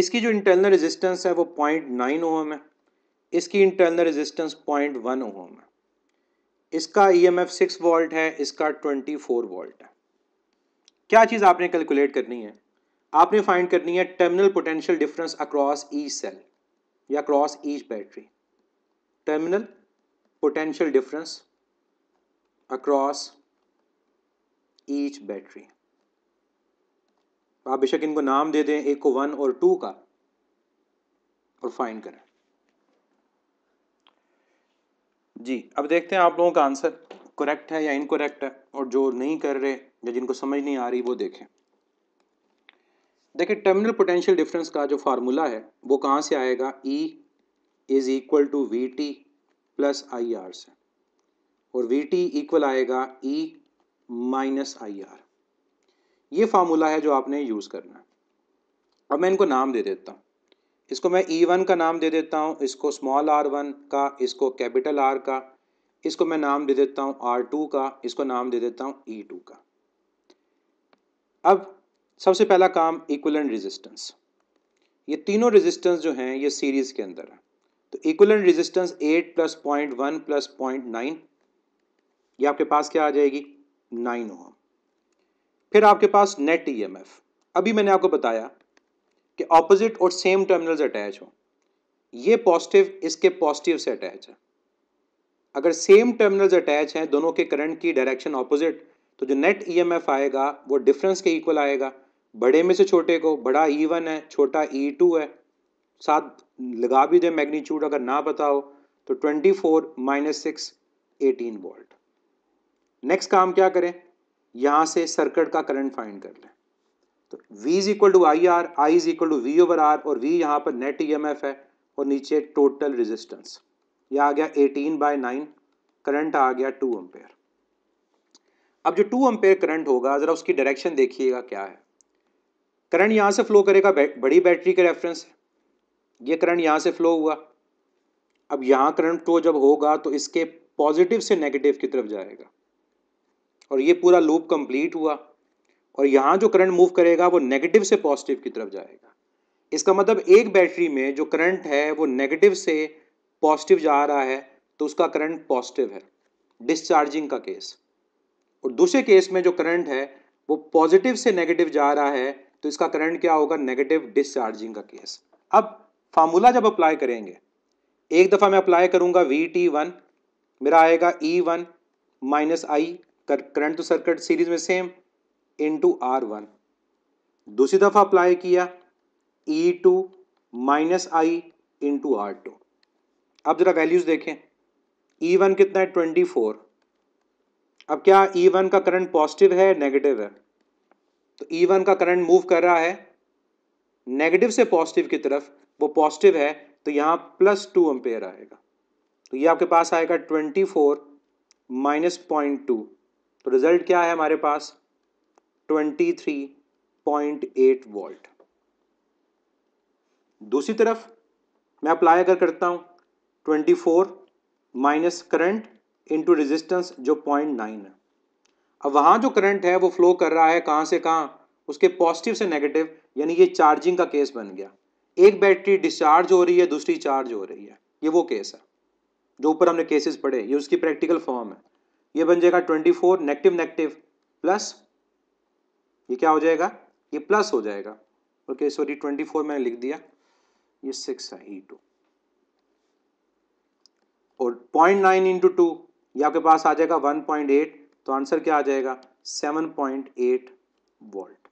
इसकी जो इंटरनल रेजिस्टेंस है वो पॉइंट नाइन ओम है इसकी internal resistance point one ohm है इसका ईएमएफ सिक्स वोल्ट है इसका ट्वेंटी फोर वोल्ट है क्या चीज़ आपने कैलकुलेट करनी है आपने फाइंड करनी है terminal potential difference across each cell या across each battery terminal potential difference across each battery आप बेशक इनको नाम दे दें एक को वन और टू का और फाइन करें जी अब देखते हैं आप लोगों का आंसर करेक्ट है या इनकोरेक्ट है और जो नहीं कर रहे या जिनको समझ नहीं आ रही वो देखें देखिए टर्मिनल पोटेंशियल डिफरेंस का जो फार्मूला है वो कहाँ से आएगा E is equal to V T plus I R से और वी टी इक्वल आएगा ई माइनस आई आर ये फार्मूला है जो आपने यूज़ करना है अब मैं इनको नाम दे देता हूँ इसको मैं ई e वन का नाम दे देता हूँ इसको स्मॉल आर वन का इसको कैपिटल आर का इसको मैं नाम दे देता हूँ आर टू का इसको नाम दे देता हूँ ई e टू का अब सबसे पहला काम इक्वलन रेजिस्टेंस ये तीनों रेजिस्टेंस जो हैं ये सीरीज़ के अंदर है तो equivalent resistance eight plus point one plus point nine ये आपके पास क्या आ जाएगी नाइन ओम फिर आपके पास नेट एफ e अभी मैंने आपको बताया कि ऑपोजिट और सेम टर्मिनल्स अटैच हो ये पॉजिटिव इसके पॉजिटिव से अटैच है अगर सेम टर्मिनल्स अटैच हैं दोनों के करंट की डायरेक्शन ऑपोजिट तो जो नेट ईएमएफ e आएगा वो डिफरेंस के इक्वल आएगा बड़े में से छोटे को बड़ा ई e वन है छोटा ई टू है साथ लगा भी दे मैग्नीट्यूड अगर ना बताओ तो twenty four minus six eighteen volt next काम क्या करें यहाँ से सर्किट का करंट फाइंड कर लें तो V is equal to I R I is equal to V over R और V यहाँ पर नेट ई एम एफ है और नीचे टोटल रेजिस्टेंस ये आ गया 18 बाय 9 करंट आ गया 2 एम्पेयर अब जो 2 एम्पेयर करंट होगा ज़रा उसकी डायरेक्शन देखिएगा क्या है करंट यहाँ से फ्लो करेगा बड़ी बैटरी के रेफरेंस ये करंट यहाँ से फ्लो हुआ अब यहाँ करंट फ्लो जब होगा तो इसके पॉजिटिव से नेगेटिव की तरफ जाएगा और ये पूरा लूप कंप्लीट हुआ और यहाँ जो करंट मूव करेगा वो नेगेटिव से पॉजिटिव की तरफ जाएगा इसका मतलब एक बैटरी में जो करंट है वो नेगेटिव से पॉजिटिव जा रहा है तो उसका करंट पॉजिटिव है डिस्चार्जिंग का केस और दूसरे केस में जो करंट है वो पॉजिटिव से नेगेटिव जा रहा है तो इसका करंट क्या होगा नेगेटिव डिस्चार्जिंग का केस अब फार्मूला जब अप्लाई करेंगे एक दफ़ा मैं अप्लाई करूंगा वी टी वन मेरा आएगा E one minus I current to circuit series में same into R one दूसरी दफा अप्लाई किया E two minus I into R two अब जरा वैल्यूज देखें ई e वन कितना है ट्वेंटी फोर अब क्या ई e वन का करंट पॉजिटिव है नेगेटिव है तो ई e वन का करंट मूव कर रहा है नेगेटिव से पॉजिटिव की तरफ वो पॉजिटिव है तो यहां प्लस टू एम्पेयर आएगा तो ये आपके पास आएगा twenty four minus point two तो रिज़ल्ट क्या है हमारे पास twenty three point eight volt दूसरी तरफ मैं अप्लाई अगर करता हूँ twenty four minus current into resistance जो पॉइंट नाइन है अब वहाँ जो करंट है वो फ्लो कर रहा है कहाँ से कहाँ उसके पॉजिटिव से नेगेटिव यानी ये चार्जिंग का केस बन गया एक बैटरी डिस्चार्ज हो रही है दूसरी चार्ज हो रही है ये वो केस है जो ऊपर हमने केसेस पढ़े ये उसकी प्रैक्टिकल फॉर्म है ये बन जाएगा twenty four negative negative plus ये क्या हो जाएगा ये प्लस हो जाएगा ओके सॉरी ट्वेंटी फोर मैंने लिख दिया ये सिक्स है ई टू और पॉइंट नाइन इंटू टू ये आपके पास आ जाएगा वन पॉइंट एट तो आंसर क्या आ जाएगा सेवन पॉइंट एट वोल्ट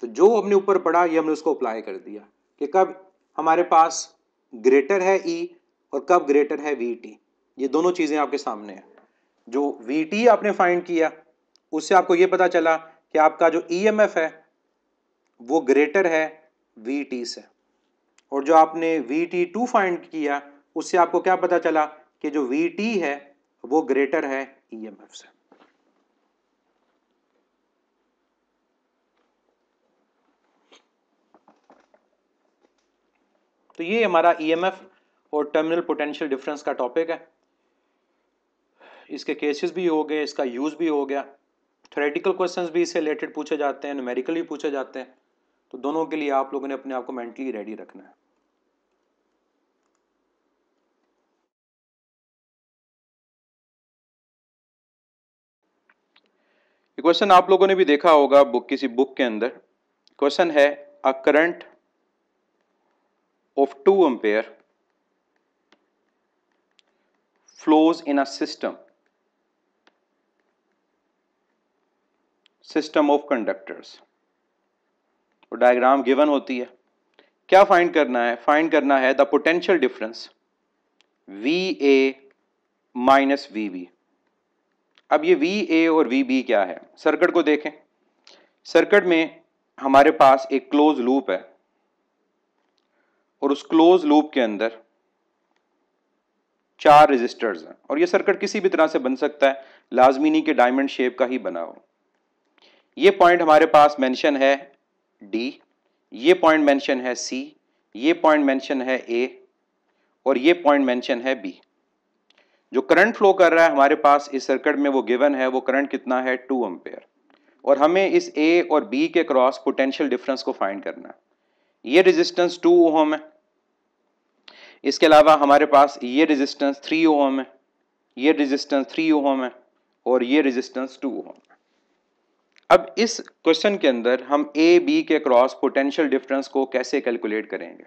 तो जो अपने ऊपर पड़ा ये हमने उसको अप्लाई कर दिया कि कब हमारे पास ग्रेटर है ई e और कब ग्रेटर है वी टी ये दोनों चीज़ें आपके सामने हैं जो वी आपने फाइंड किया उससे आपको ये पता चला कि आपका जो ई e है वो ग्रेटर है वी से और जो आपने वी टी टू फाइंड किया उससे आपको क्या पता चला कि जो वी टी है वो ग्रेटर है ई एम एफ से तो ये हमारा ई एम एफ और टर्मिनल पोटेंशियल डिफरेंस का टॉपिक है इसके केसेस भी हो गए इसका यूज़ भी हो गया थ्रेटिकल क्वेश्चन भी इससे रिलेटेड पूछे जाते हैं न्यूमेरिकली पूछे जाते हैं तो दोनों के लिए आप लोगों ने अपने आप को मेंटली रेडी रखना है क्वेश्चन आप लोगों ने भी देखा होगा बुक किसी बुक के अंदर क्वेश्चन है a current of two ampere flows in a system system of conductors और डायग्राम गिवन होती है क्या फाइंड करना है फाइंड करना है the potential difference V A minus V B अब ये वी ए और वी बी क्या है सर्किट को देखें सर्किट में हमारे पास एक क्लोज लूप है और उस क्लोज लूप के अंदर चार रजिस्टर्स हैं और ये सर्किट किसी भी तरह से बन सकता है लाजमी नहीं कि डायमंड शेप का ही बना हो ये पॉइंट हमारे पास मेंशन है डी ये पॉइंट मेंशन है सी ये पॉइंट मेंशन है ए और ये पॉइंट मेंशन है बी जो करंट फ्लो कर रहा है हमारे पास इस सर्किट में वो गिवन है वो करंट कितना है टू एम्पेयर और हमें इस ए और बी के क्रॉस पोटेंशियल डिफरेंस को फाइंड करना है ये रेजिस्टेंस टू ओहम है इसके अलावा हमारे पास ये रेजिस्टेंस थ्री ओहम है ये रेजिस्टेंस थ्री ओहम है और ये रेजिस्टेंस टू ओहम है अब इस क्वेश्चन के अंदर हम ए बी के क्रॉस पोटेंशियल डिफरेंस को कैसे कैलकुलेट करेंगे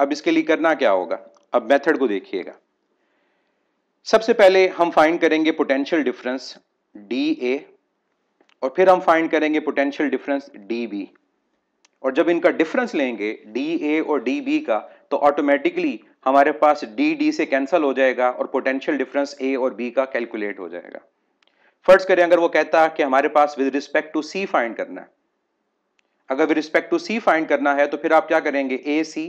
अब इसके लिए करना क्या होगा अब मेथड को देखिएगा सबसे पहले हम फाइंड करेंगे पोटेंशियल डिफरेंस डी ए और फिर हम फाइंड करेंगे पोटेंशियल डिफरेंस डी बी और जब इनका डिफरेंस लेंगे डी ए और डी बी का तो ऑटोमेटिकली हमारे पास डी डी से कैंसल हो जाएगा और पोटेंशियल डिफरेंस ए और बी का कैलकुलेट हो जाएगा फर्ज करें अगर वो कहता कि हमारे पास with respect to C find करना है अगर with respect to C find करना है तो फिर आप क्या करेंगे ए सी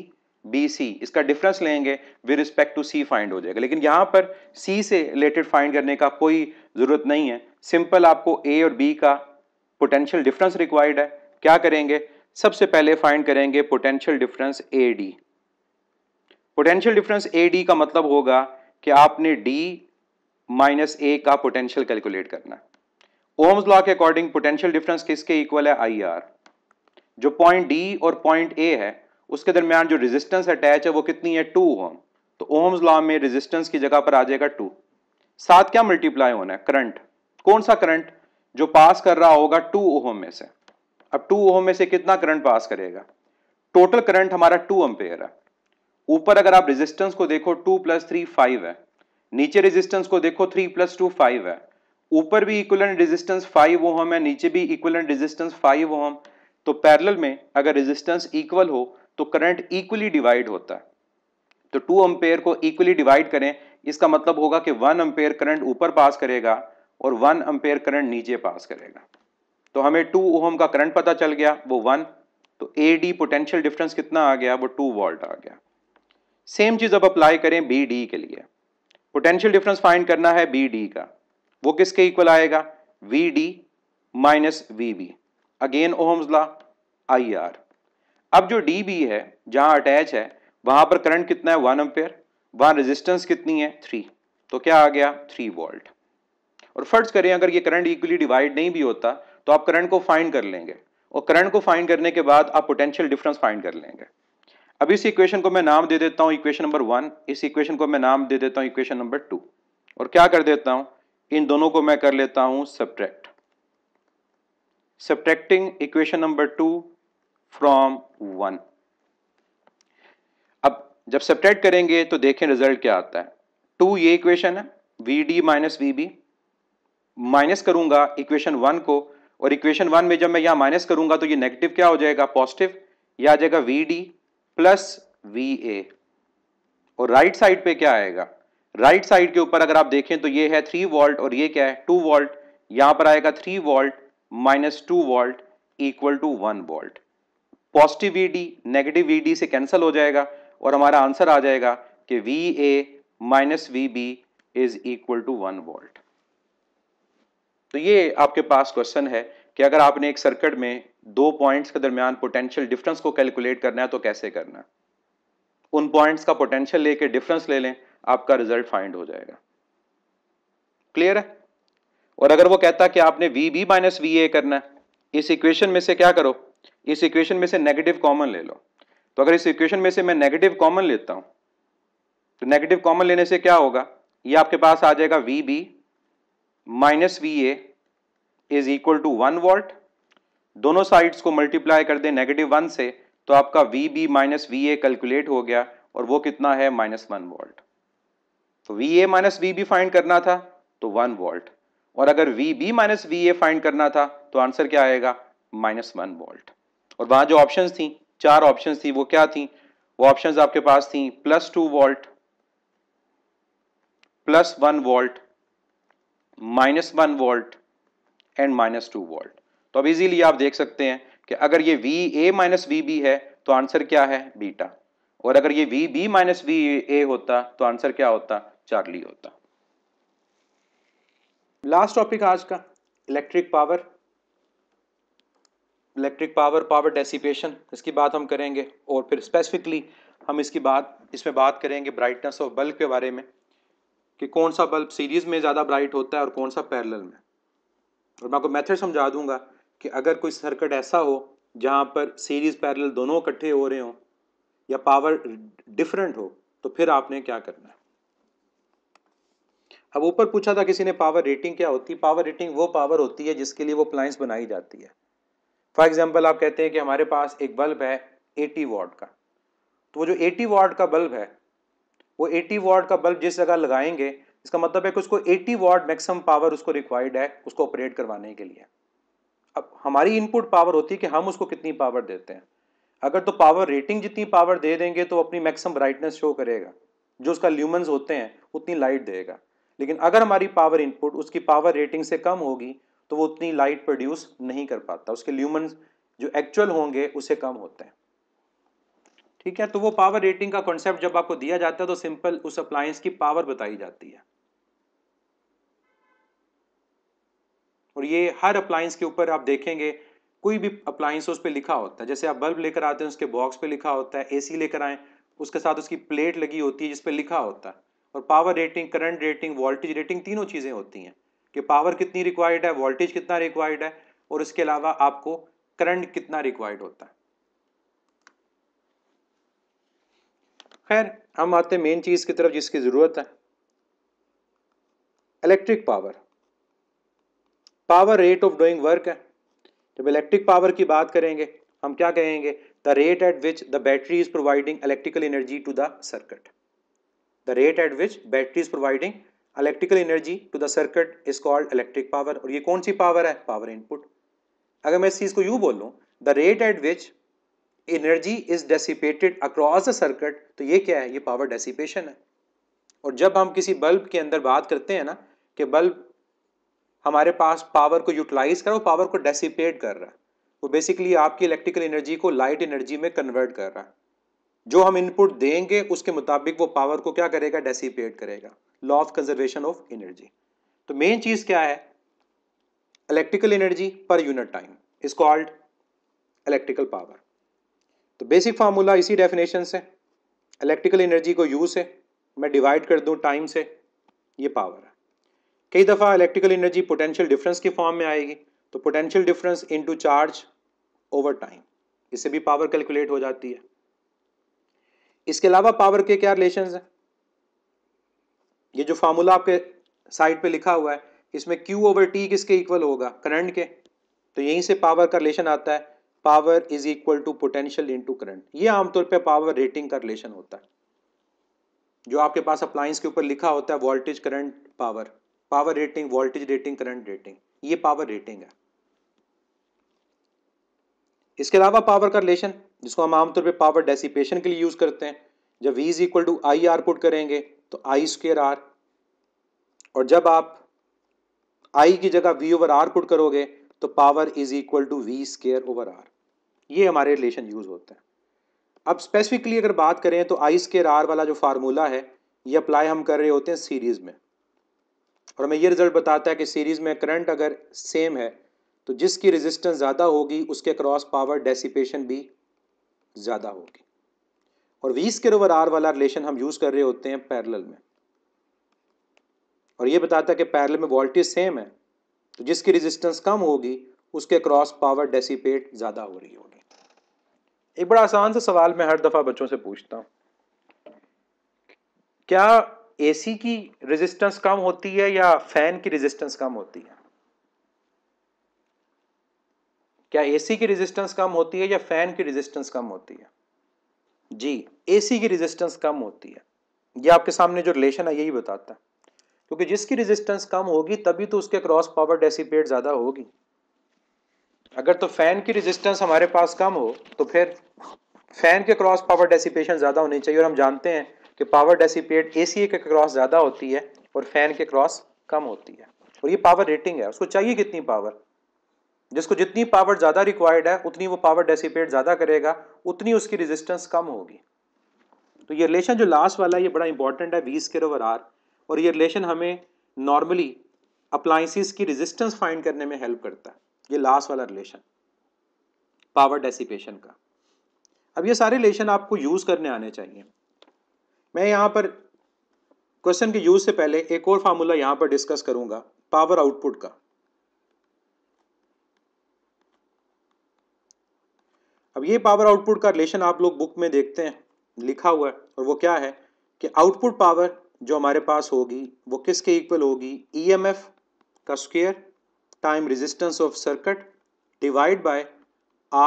बी सी इसका डिफरेंस लेंगे with respect to C find हो जाएगा लेकिन यहां पर सी से रिलेटेड फाइंड करने का कोई ज़रूरत नहीं है सिंपल आपको ए और बी का पोटेंशियल डिफरेंस रिक्वायर्ड है क्या करेंगे सबसे पहले फाइंड करेंगे potential difference A D potential difference A D का मतलब होगा कि आपने डी माइनस ए का पोटेंशियल कैलकुलेट करना है ओम्स लॉ के अकॉर्डिंग पोटेंशियल डिफरेंस किसके इक्वल है आई आर जो पॉइंट डी और पॉइंट ए है उसके दरमियान जो रेजिस्टेंस अटैच है वो कितनी है टू ओम तो ओम्स लॉ में रेजिस्टेंस की जगह पर आ जाएगा टू साथ क्या मल्टीप्लाई होना है करंट कौन सा करंट जो पास कर रहा होगा टू ओहम में से अब टू ओहम में से कितना करंट पास करेगा टोटल करंट हमारा टू एम्पेयर है ऊपर अगर आप रेजिस्टेंस को देखो टू प्लस थ्री फाइव है नीचे रेजिस्टेंस को देखो थ्री प्लस टू फाइव है ऊपर भी इक्वल रेजिस्टेंस फाइव ओहम है नीचे भी इक्वल रेजिस्टेंस फाइव ओहम तो पैरेलल में अगर रेजिस्टेंस इक्वल हो तो करंट इक्वली डिवाइड होता है तो टू अम्पेयर को इक्वली डिवाइड करें इसका मतलब होगा कि वन अम्पेयर करंट ऊपर पास करेगा और वन अम्पेयर करंट नीचे पास करेगा तो हमें टू ओहम का करंट पता चल गया वो वन तो ए डी पोटेंशियल डिफरेंस कितना आ गया वो टू वॉल्ट आ गया सेम चीज़ अब अप्लाई करें बी डी के लिए पोटेंशियल डिफरेंस फाइंड करना है बी डी का वो किसके इक्वल आएगा V D minus V B again Ohm's I R अब जो डी बी है जहां अटैच है वहां पर करंट कितना है वन एम्पेयर वहां रेजिस्टेंस कितनी है थ्री तो क्या आ गया थ्री वोल्ट और फर्ज करें अगर ये करंट इक्वली डिवाइड नहीं भी होता तो आप करंट को फाइंड कर लेंगे और करंट को फाइंड करने के बाद आप पोटेंशियल डिफरेंस फाइंड कर लेंगे अब इस इक्वेशन को मैं नाम दे देता हूं इक्वेशन नंबर वन इस इक्वेशन को मैं नाम दे देता हूं इक्वेशन नंबर टू और क्या कर देता हूं इन दोनों को मैं कर लेता हूं subtract subtracting equation number two from one अब जब सब्ट्रैक्ट करेंगे तो देखें रिजल्ट क्या आता है टू ये इक्वेशन है V D minus V B minus करूंगा इक्वेशन वन को और इक्वेशन वन में जब मैं यहाँ माइनस करूंगा तो ये नेगेटिव क्या हो जाएगा पॉजिटिव या आ जाएगा V D plus V A और राइट साइड पे क्या आएगा राइट साइड के ऊपर अगर आप देखें तो ये है थ्री वोल्ट और ये क्या है टू वोल्ट यहां पर आएगा three volt minus two volt equal to one volt positive V e D negative V e D से कैंसिल हो जाएगा और हमारा आंसर आ जाएगा कि V A minus V B is equal to one volt तो ये आपके पास क्वेश्चन है कि अगर आपने एक सर्किट में दो पॉइंट्स के दरमियान पोटेंशियल डिफरेंस को कैलकुलेट करना है तो कैसे करना है उन पॉइंट्स का पोटेंशियल लेके डिफरेंस ले लें आपका रिजल्ट फाइंड हो जाएगा क्लियर है और अगर वो कहता कि आपने V B minus V A करना है इस इक्वेशन में से क्या करो इस इक्वेशन में से नेगेटिव कॉमन ले लो तो अगर इस इक्वेशन में से मैं नेगेटिव कॉमन लेता हूं तो नेगेटिव कॉमन लेने से क्या होगा ये आपके पास आ जाएगा V B minus V A is equal to one volt दोनों साइड्स को मल्टीप्लाई कर दें नेगेटिव वन से तो आपका V B minus V A calculate हो गया और वो कितना है माइनस वन वोल्ट तो V A minus V B find करना था तो वन वोल्ट और अगर V B minus V A find करना था तो आंसर क्या आएगा माइनस वन वोल्ट और वहां जो ऑप्शन थी चार ऑप्शन थी वो क्या थी वो ऑप्शन आपके पास थी plus two volt plus one volt minus one volt and minus two volt तो अब इजीली आप देख सकते हैं कि अगर ये V A minus V B है तो आंसर क्या है बीटा और अगर ये V B minus V A होता तो आंसर क्या होता चार्ली होता लास्ट टॉपिक आज का electric power electric power power dissipation इसकी बात हम करेंगे और फिर स्पेसिफिकली हम इसकी बात इसमें बात करेंगे ब्राइटनेस ऑफ बल्ब के बारे में कि कौन सा बल्ब सीरीज़ में ज़्यादा ब्राइट होता है और कौन सा पैरेलल में और मैं आपको मेथड समझा दूंगा कि अगर कोई सर्किट ऐसा हो जहाँ पर सीरीज़ पैरेलल दोनों इकट्ठे हो रहे हों या पावर डिफरेंट हो तो फिर आपने क्या करना है अब ऊपर पूछा था किसी ने पावर रेटिंग क्या होती है पावर रेटिंग वो पावर होती है जिसके लिए वो अप्लाइंस बनाई जाती है फॉर एग्जाम्पल आप कहते हैं कि हमारे पास एक बल्ब है 80 वाट का तो वो जो 80 वाट का बल्ब है वो 80 वाट का बल्ब जिस जगह लगाएंगे इसका मतलब है कि उसको 80 वाट मैक्सिमम पावर उसको रिक्वायर्ड है उसको ऑपरेट करवाने के लिए अब हमारी इनपुट पावर होती है कि हम उसको कितनी पावर देते हैं अगर तो पावर रेटिंग जितनी पावर दे देंगे तो अपनी मैक्सिमम ब्राइटनेस शो करेगा जो उसका ल्यूमन्स होते हैं उतनी लाइट देगा लेकिन अगर हमारी पावर इनपुट उसकी पावर रेटिंग से कम होगी तो वो उतनी लाइट प्रोड्यूस नहीं कर पाता उसके ल्यूमन्स जो एक्चुअल होंगे उसे कम होते हैं ठीक है तो वो पावर रेटिंग का कॉन्सेप्ट जब आपको दिया जाता है तो सिंपल उस अप्लायंस की पावर बताई जाती है और ये हर अप्लाइंस के ऊपर आप देखेंगे कोई भी अप्लाइंस उस पर लिखा होता है जैसे आप बल्ब लेकर आते हैं उसके बॉक्स पे लिखा होता है एसी लेकर आए उसके साथ उसकी प्लेट लगी होती है जिस पर लिखा होता है और power rating current rating voltage rating तीनों चीज़ें होती हैं कि पावर कितनी रिक्वायर्ड है वोल्टेज कितना रिक्वायर्ड है और इसके अलावा आपको करंट कितना रिक्वायर्ड होता है खैर हम आते मेन चीज़ की तरफ जिसकी ज़रूरत है electric power power rate of doing work है जब इलेक्ट्रिक पावर की बात करेंगे हम क्या कहेंगे the rate at which the battery is providing electrical energy to the circuit the rate at which battery is providing electrical energy to the circuit is called electric power और ये कौन सी पावर है पावर इनपुट अगर मैं इस चीज़ को यूँ बोल लूँ the rate at which energy is dissipated across the circuit तो ये क्या है ये पावर डेसीपेशन है और जब हम किसी बल्ब के अंदर बात करते हैं ना कि बल्ब हमारे पास पावर को यूटिलाइज कर रहा है वो पावर को डेसिपेट कर रहा है वो बेसिकली आपकी इलेक्ट्रिकल एनर्जी को लाइट एनर्जी में कन्वर्ट कर रहा है जो हम इनपुट देंगे उसके मुताबिक वो पावर को क्या करेगा डेसीपेट करेगा law of conservation of energy तो मेन चीज़ क्या है electrical energy per unit time is called electrical power तो बेसिक फार्मूला इसी डेफिनेशन से इलेक्ट्रिकल एनर्जी को यूज़ है मैं डिवाइड कर दूं टाइम से ये पावर है कई दफ़ा इलेक्ट्रिकल एनर्जी पोटेंशियल डिफरेंस के फॉर्म में आएगी तो potential difference into charge over time इससे भी पावर कैलकुलेट हो जाती है इसके अलावा पावर के क्या रिलेशन है ये जो फार्मूला आपके साइड पे लिखा हुआ है इसमें Q ओवर T किसके इक्वल होगा करंट के तो यहीं से पावर का रिलेशन आता है power is equal to potential into current ये आमतौर पे पावर रेटिंग का रिलेशन होता है जो आपके पास अप्लाइंस के ऊपर लिखा होता है voltage current power power rating voltage rating current rating ये पावर रेटिंग है इसके अलावा पावर का रिलेशन जिसको हम आमतौर पे पावर डेसिपेशन के लिए यूज करते हैं जब V is equal to I R put करेंगे तो आई स्क्र आर और जब आप आई की जगह वी ओवर आर पुट करोगे तो power is equal to V square over R ये हमारे रिलेशन यूज होते हैं अब स्पेसिफिकली अगर बात करें तो आई स्केयर आर वाला जो फार्मूला है ये अप्लाई हम कर रहे होते हैं सीरीज में और हमें ये रिजल्ट बताता है कि सीरीज़ में करंट अगर सेम है तो जिसकी रेजिस्टेंस ज़्यादा होगी उसके क्रॉस पावर डेसिपेशन भी ज़्यादा होगी और वीस के ओवर आर वाला रिलेशन हम यूज़ कर रहे होते हैं पैरल में और ये बताता है कि पैरल में वोल्टेज सेम है तो जिसकी रेजिस्टेंस कम होगी उसके क्रॉस पावर डेसीपेट ज़्यादा हो रही होगी एक बड़ा आसान सा सवाल मैं हर दफ़ा बच्चों से पूछता हूँ क्या एसी की रेजिस्टेंस कम होती है या फैन की रेजिस्टेंस कम होती है क्या एसी की रेजिस्टेंस कम होती है या फैन की रेजिस्टेंस कम होती है जी एसी की रेजिस्टेंस कम होती है ये आपके सामने जो रिलेशन है यही बताता है क्योंकि जिसकी रेजिस्टेंस कम होगी तभी तो उसके क्रॉस पावर डेसीपेट ज़्यादा होगी अगर तो फैन की रेजिस्टेंस हमारे पास कम हो तो फिर फैन के क्रॉस पावर डेसीपेशन ज़्यादा होनी चाहिए और हम जानते हैं कि पावर डेसीपेट ए के क्रॉस ज़्यादा होती है और फैन के क्रॉस कम होती है और ये पावर रेटिंग है उसको चाहिए कितनी पावर जिसको जितनी पावर ज़्यादा रिक्वायर्ड है उतनी वो पावर डेसीपेट ज़्यादा करेगा उतनी उसकी रेजिस्टेंस कम होगी तो ये रिलेशन जो लास्ट वाला है ये बड़ा इंपॉर्टेंट है वी स्केर ओवर आर और ये रिलेशन हमें नॉर्मली अप्लाइंसिस की रेजिस्टेंस फाइंड करने में हेल्प करता है ये लास्ट वाला रिलेशन पावर डेसीपेशन का अब ये सारे रिलेशन आपको यूज़ करने आने चाहिए मैं यहाँ पर क्वेश्चन के यूज से पहले एक और फार्मूला यहाँ पर डिस्कस करूंगा पावर आउटपुट का अब ये पावर आउटपुट का रिलेशन आप लोग बुक में देखते हैं लिखा हुआ है और वो क्या है कि आउटपुट पावर जो हमारे पास होगी वो किसके इक्वल होगी ईएमएफ e का square time resistance of circuit divide by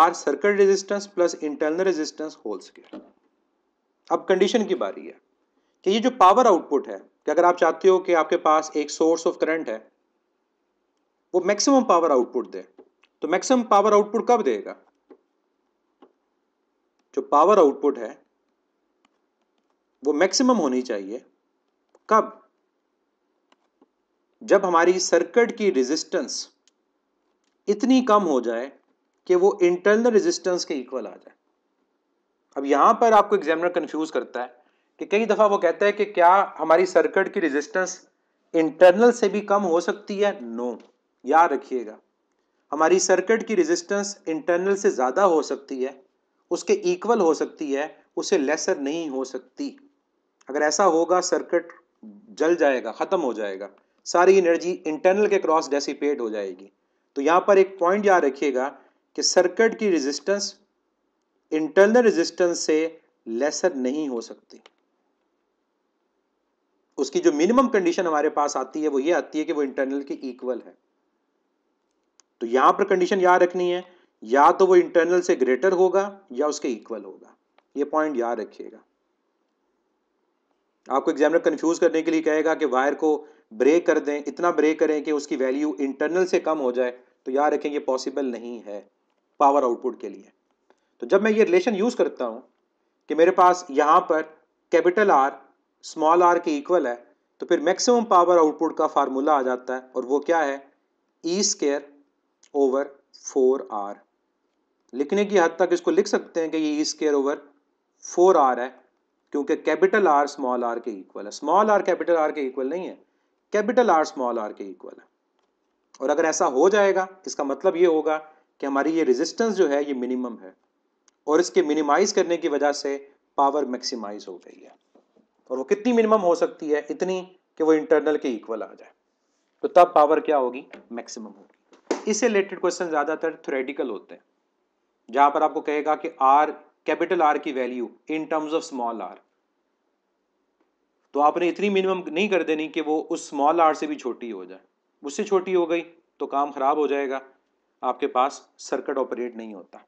R circuit resistance plus internal resistance whole square अब कंडीशन की बारी है कि ये जो पावर आउटपुट है कि अगर आप चाहते हो कि आपके पास एक सोर्स ऑफ करंट है वो मैक्सिमम पावर आउटपुट दे तो मैक्सिमम पावर आउटपुट कब देगा जो पावर आउटपुट है वो मैक्सिमम होनी चाहिए कब जब हमारी सर्किट की रेजिस्टेंस इतनी कम हो जाए कि वो इंटरनल रेजिस्टेंस के इक्वल आ जाए अब यहाँ पर आपको एग्जामिनर कन्फ्यूज करता है कि कई दफ़ा वो कहता है कि क्या हमारी सर्किट की रेजिस्टेंस इंटरनल से भी कम हो सकती है नो याद रखिएगा हमारी सर्किट की रेजिस्टेंस इंटरनल से ज़्यादा हो सकती है उसके इक्वल हो सकती है उसे लेसर नहीं हो सकती अगर ऐसा होगा सर्किट जल जाएगा ख़त्म हो जाएगा सारी एनर्जी इंटरनल के क्रॉस डेसिपेट हो जाएगी तो यहाँ पर एक पॉइंट याद रखिएगा कि सर्किट की रेजिस्टेंस इंटरनल रेजिस्टेंस से लेसर नहीं हो सकती उसकी जो मिनिमम कंडीशन हमारे पास आती है वो ये आती है कि वो इंटरनल के इक्वल है तो यहां पर कंडीशन याद रखनी है या तो वो इंटरनल से ग्रेटर होगा या उसके इक्वल होगा ये पॉइंट याद रखिएगा आपको एग्जामिनर कंफ्यूज करने के लिए कहेगा कि वायर को ब्रेक कर दें इतना ब्रेक करें कि उसकी वैल्यू इंटरनल से कम हो जाए तो याद रखें ये पॉसिबल नहीं है पावर आउटपुट के लिए तो जब मैं ये रिलेशन यूज़ करता हूँ कि मेरे पास यहाँ पर कैपिटल आर स्मॉल आर के इक्वल है तो फिर मैक्सिमम पावर आउटपुट का फार्मूला आ जाता है और वो क्या है E square over four R लिखने की हद तक इसको लिख सकते हैं कि ये E square over four R है क्योंकि कैपिटल आर स्मॉल आर के इक्वल है स्मॉल आर कैपिटल आर के इक्वल नहीं है कैपिटल आर स्मॉल आर के इक्वल है और अगर ऐसा हो जाएगा इसका मतलब ये होगा कि हमारी ये रेजिस्टेंस जो है ये मिनिमम है और इसके मिनिमाइज करने की वजह से पावर मैक्सिमाइज हो गई है और वो कितनी मिनिमम हो सकती है इतनी कि वो इंटरनल के इक्वल आ जाए तो तब पावर क्या होगी मैक्सिमम होगी इससे रिलेटेड क्वेश्चन ज़्यादातर थ्रेडिकल होते हैं जहां पर आपको कहेगा कि आर कैपिटल आर की value in terms of small R तो आपने इतनी मिनिमम नहीं कर देनी कि वो उस स्मॉल आर से भी छोटी हो जाए उससे छोटी हो गई तो काम ख़राब हो जाएगा आपके पास सर्किट ऑपरेट नहीं होता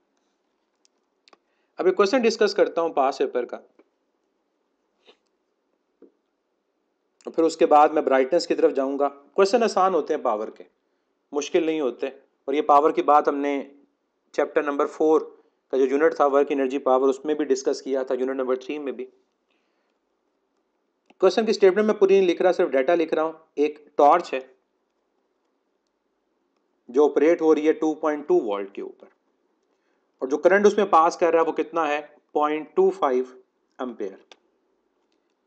अब एक क्वेश्चन डिस्कस करता हूँ पास पेपर का फिर उसके बाद मैं ब्राइटनेस की तरफ जाऊंगा क्वेश्चन आसान होते हैं पावर के मुश्किल नहीं होते और ये पावर की बात हमने चैप्टर नंबर फोर का जो यूनिट था वर्क एनर्जी पावर उसमें भी डिस्कस किया था यूनिट नंबर थ्री में भी क्वेश्चन की स्टेटमेंट में पूरी नहीं लिख रहा सिर्फ डाटा लिख रहा हूँ एक टॉर्च है जो ऑपरेट हो रही है 2.2 वोल्ट के ऊपर और जो करंट उसमें पास कर रहा है वो कितना है point two five ampere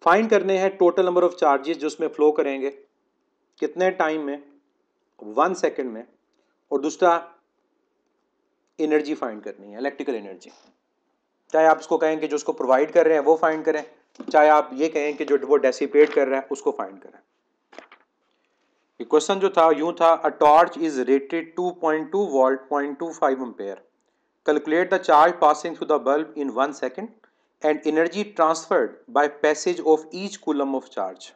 find करने हैं टोटल नंबर ऑफ चार्जेस जो उसमें फ्लो करेंगे कितने टाइम में वन सेकेंड में और दूसरा एनर्जी फाइंड करनी है इलेक्ट्रिकल एनर्जी चाहे आप उसको कहें कि जो उसको प्रोवाइड कर रहे हैं वो फाइंड करें चाहे आप ये कहें कि जो वो डेसीपेट कर रहा है उसको फाइंड करें क्वेश्चन जो था यूं था a torch is rated 2.2 volt 0.25 ampere Calculate the charge passing through the bulb in 1 second and energy transferred by passage of each coulomb of charge.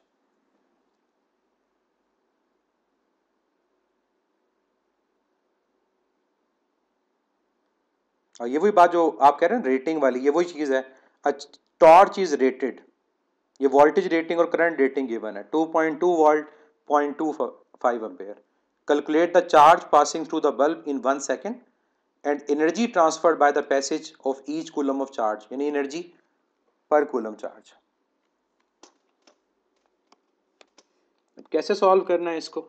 और ये वही बात जो आप कह रहे हैं रेटिंग वाली ये वही चीज़ है टॉर्च इज रेटेड ये वोल्टेज रेटिंग और करंट रेटिंग गिवन है 2.2 volt 0.25 ampere calculate the charge passing through the bulb in one second and energy transferred by the passage of each coulomb of charge यानी एनर्जी पर कूलम चार्ज अब कैसे सॉल्व करना है इसको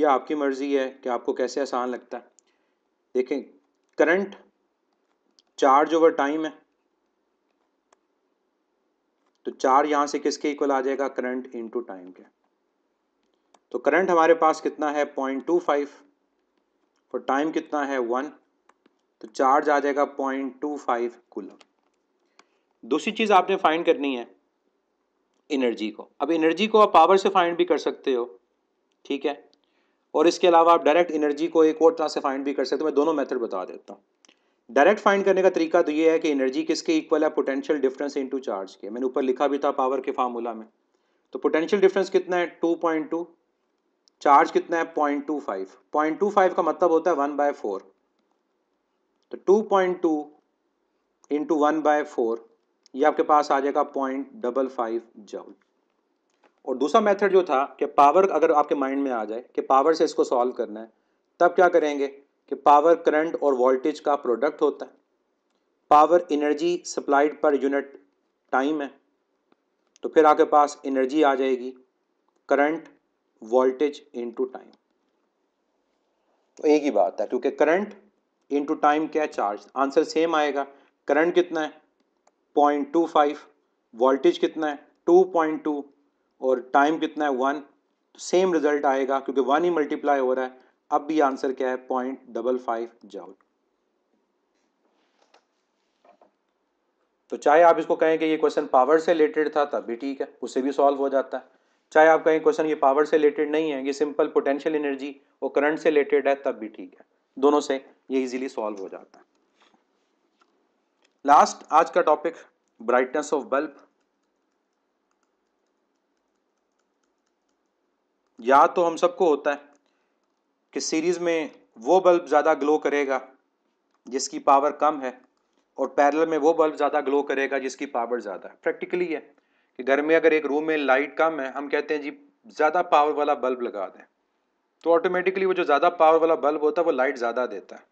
यह आपकी मर्ज़ी है कि आपको कैसे आसान लगता है देखें करंट चार्ज ओवर टाइम है तो चार यहां से किसके इक्वल आ जाएगा करंट इनटू टाइम के तो करंट हमारे पास कितना है पॉइंट टू फाइव और टाइम कितना है वन तो चार्ज आ जाएगा पॉइंट टू फाइव कुल दूसरी चीज़ आपने फाइंड करनी है एनर्जी को अब एनर्जी को आप पावर से फाइंड भी कर सकते हो ठीक है और इसके अलावा आप डायरेक्ट एनर्जी को एक और तरह से फाइंड भी कर सकते हो मैं दोनों मेथड बता देता हूँ डायरेक्ट फाइंड करने का तरीका तो ये है कि एनर्जी किसके इक्वल है पोटेंशियल डिफरेंस इनटू चार्ज के मैंने ऊपर लिखा भी था पावर के फार्मूला में तो पोटेंशियल डिफरेंस कितना है टू चार्ज कितना है टू फाइव का मतलब होता है वन बाय फोर तो two point two into one by four ये आपके पास आ जाएगा पॉइंट डबल फाइव जूल और दूसरा मेथड जो था कि पावर अगर आपके माइंड में आ जाए कि पावर से इसको सॉल्व करना है तब क्या करेंगे कि पावर करंट और वोल्टेज का प्रोडक्ट होता है power energy supplied per unit time है तो फिर आपके पास एनर्जी आ जाएगी करंट वोल्टेज इनटू टाइम तो एक ही बात है क्योंकि करंट टू टाइम क्या है चार्ज आंसर सेम आएगा करंट कितना है पॉइंट टू फाइव वोल्टेज कितना है टू पॉइंट टू और टाइम कितना है वन तो सेम रिजल्ट आएगा क्योंकि वन ही मल्टीप्लाई हो रहा है अब भी आंसर क्या है पॉइंट डबल फाइव जाउल तो चाहे आप इसको कहें कि ये क्वेश्चन पावर से रिलेटेड था तब भी ठीक है उससे भी सॉल्व हो जाता है चाहे आप कहें क्वेश्चन ये पावर से रिलेटेड नहीं है ये सिंपल पोटेंशियल एनर्जी और करंट से रिलेटेड है तब भी ठीक है दोनों से ये इजीली सॉल्व हो जाता है लास्ट आज का टॉपिक ब्राइटनेस ऑफ बल्ब या तो हम सबको होता है कि सीरीज में वो बल्ब ज़्यादा ग्लो करेगा जिसकी पावर कम है और पैरेलल में वो बल्ब ज़्यादा ग्लो करेगा जिसकी पावर ज़्यादा है प्रैक्टिकली है कि घर में अगर एक रूम में लाइट कम है हम कहते हैं जी ज़्यादा पावर वाला बल्ब लगा दें तो ऑटोमेटिकली वो जो ज़्यादा पावर वाला बल्ब होता है वो लाइट ज़्यादा देता है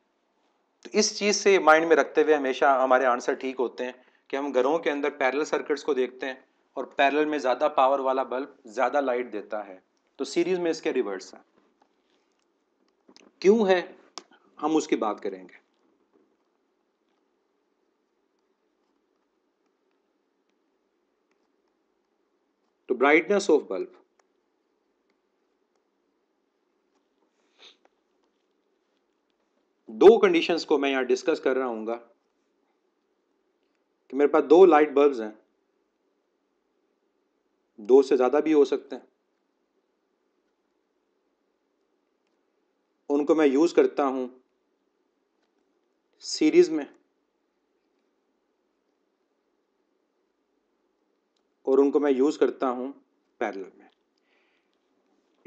तो इस चीज़ से माइंड में रखते हुए हमेशा हमारे आंसर ठीक होते हैं कि हम घरों के अंदर पैरल सर्किट्स को देखते हैं और पैरल में ज़्यादा पावर वाला बल्ब ज़्यादा लाइट देता है तो सीरीज़ में इसके रिवर्स है क्यों है हम उसकी बात करेंगे तो ब्राइटनेस ऑफ बल्ब दो कंडीशंस को मैं यहाँ डिस्कस कर रहा हूँगा कि मेरे पास दो लाइट बल्ब्स हैं दो से ज़्यादा भी हो सकते हैं उनको मैं यूज़ करता हूं सीरीज़ में और उनको मैं यूज़ करता हूं पैरेलल में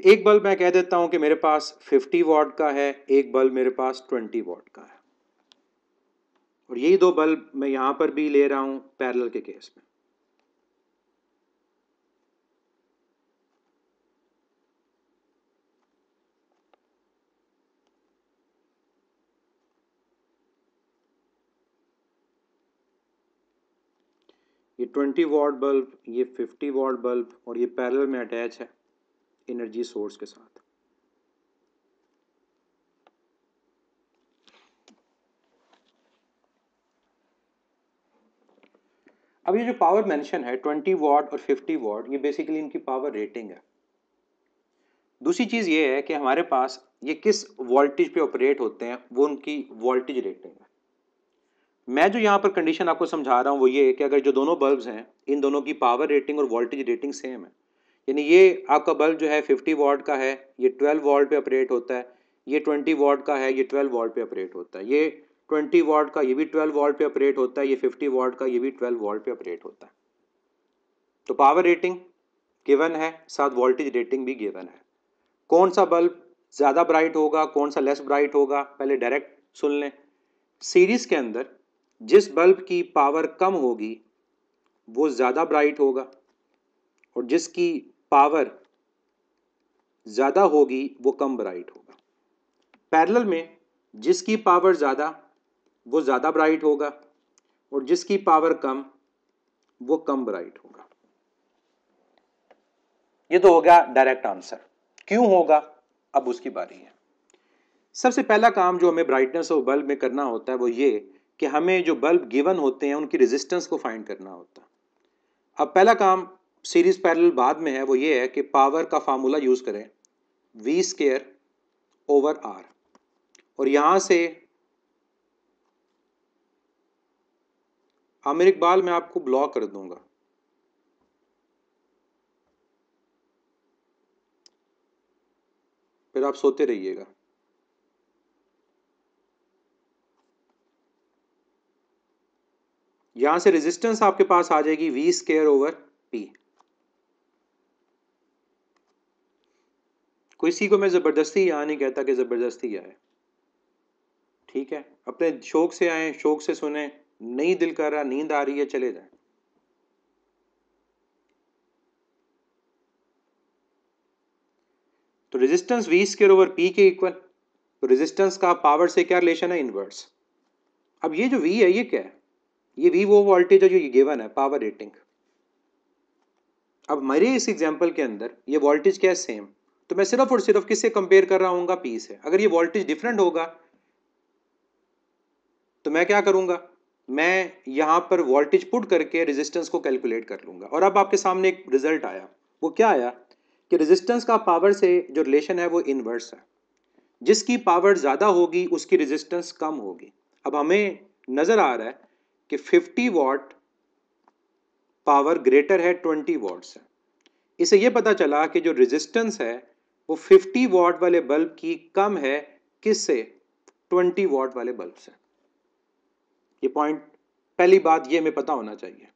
एक बल्ब मैं कह देता हूं कि मेरे पास 50 वॉट का है एक बल्ब मेरे पास 20 वॉट का है और यही दो बल्ब मैं यहां पर भी ले रहा हूं पैरेलल के केस में ये 20 वॉट बल्ब ये 50 वॉट बल्ब और ये पैरेलल में अटैच है एनर्जी सोर्स के साथ अब ये जो पावर मेंशन है 20 वॉट और 50 वॉट ये बेसिकली इनकी पावर रेटिंग है दूसरी चीज़ ये है कि हमारे पास ये किस वोल्टेज पे ऑपरेट होते हैं वो उनकी वोल्टेज रेटिंग है मैं जो यहाँ पर कंडीशन आपको समझा रहा हूँ वो ये है कि अगर जो दोनों बल्ब हैं इन दोनों की पावर रेटिंग और वोल्टेज रेटिंग सेम है यानी ये आपका बल्ब जो है 50 वॉट का है ये 12 वॉल्ट पे ऑपरेट होता है ये 20 वॉट का है ये 12 वॉल्ट पे ऑपरेट होता है ये 20 वॉट का ये भी 12 वॉल्ट पे ऑपरेट होता है ये 50 वॉट का ये भी 12 वॉल्ट पे ऑपरेट होता है तो पावर रेटिंग गिवन है साथ वोल्टेज रेटिंग भी गिवन है कौन सा बल्ब ज़्यादा ब्राइट होगा कौन सा लेस ब्राइट होगा पहले डायरेक्ट सुन लें सीरीज़ के अंदर जिस बल्ब की पावर कम होगी वो ज़्यादा ब्राइट होगा और जिसकी पावर ज़्यादा होगी वो कम ब्राइट होगा पैरेलल में जिसकी पावर ज़्यादा वो ज़्यादा ब्राइट होगा और जिसकी पावर कम वो कम ब्राइट होगा ये तो हो गया डायरेक्ट आंसर क्यों होगा अब उसकी बारी है सबसे पहला काम जो हमें ब्राइटनेस ऑफ बल्ब में करना होता है वो ये कि हमें जो बल्ब गिवन होते हैं उनकी रेजिस्टेंस को फाइंड करना होता है अब पहला काम सीरीज पैरेलल बाद में है वो ये है कि पावर का फार्मूला यूज़ करें वी स्केयर ओवर आर और यहां से आमिर इकबाल मैं आपको ब्लॉक कर दूंगा फिर आप सोते रहिएगा यहां से रेजिस्टेंस आपके पास आ जाएगी वी स्केयर ओवर किसी को मैं ज़बरदस्ती यहाँ नहीं कहता कि ज़बरदस्ती आए ठीक है अपने शौक से आए शौक से सुने नहीं दिल कर रहा नींद आ रही है चले जाए तो resistance V square over P के इक्वल तो रेजिस्टेंस का पावर से क्या रिलेशन है इनवर्स अब ये जो वी है ये क्या है ये वी वो वोल्टेज है जो ये गिवन है पावर रेटिंग अब मेरे इस एग्जांपल के अंदर ये वोल्टेज क्या है सेम तो मैं सिर्फ और सिर्फ किससे कंपेयर कर रहा हूँ पी से अगर ये वोल्टेज डिफरेंट होगा तो मैं क्या करूँगा मैं यहाँ पर वोल्टेज पुट करके रेजिस्टेंस को कैलकुलेट कर लूँगा और अब आपके सामने एक रिजल्ट आया वो क्या आया कि रेजिस्टेंस का पावर से जो रिलेशन है वो इन्वर्स है जिसकी पावर ज़्यादा होगी उसकी रेजिस्टेंस कम होगी अब हमें नज़र आ रहा है कि 50 वॉट पावर ग्रेटर है 20 वॉट से इससे ये पता चला कि जो रेजिस्टेंस है वो 50 वॉट वाले बल्ब की कम है किससे 20 वॉट वाले बल्ब से ये पॉइंट पहली बात ये हमें पता होना चाहिए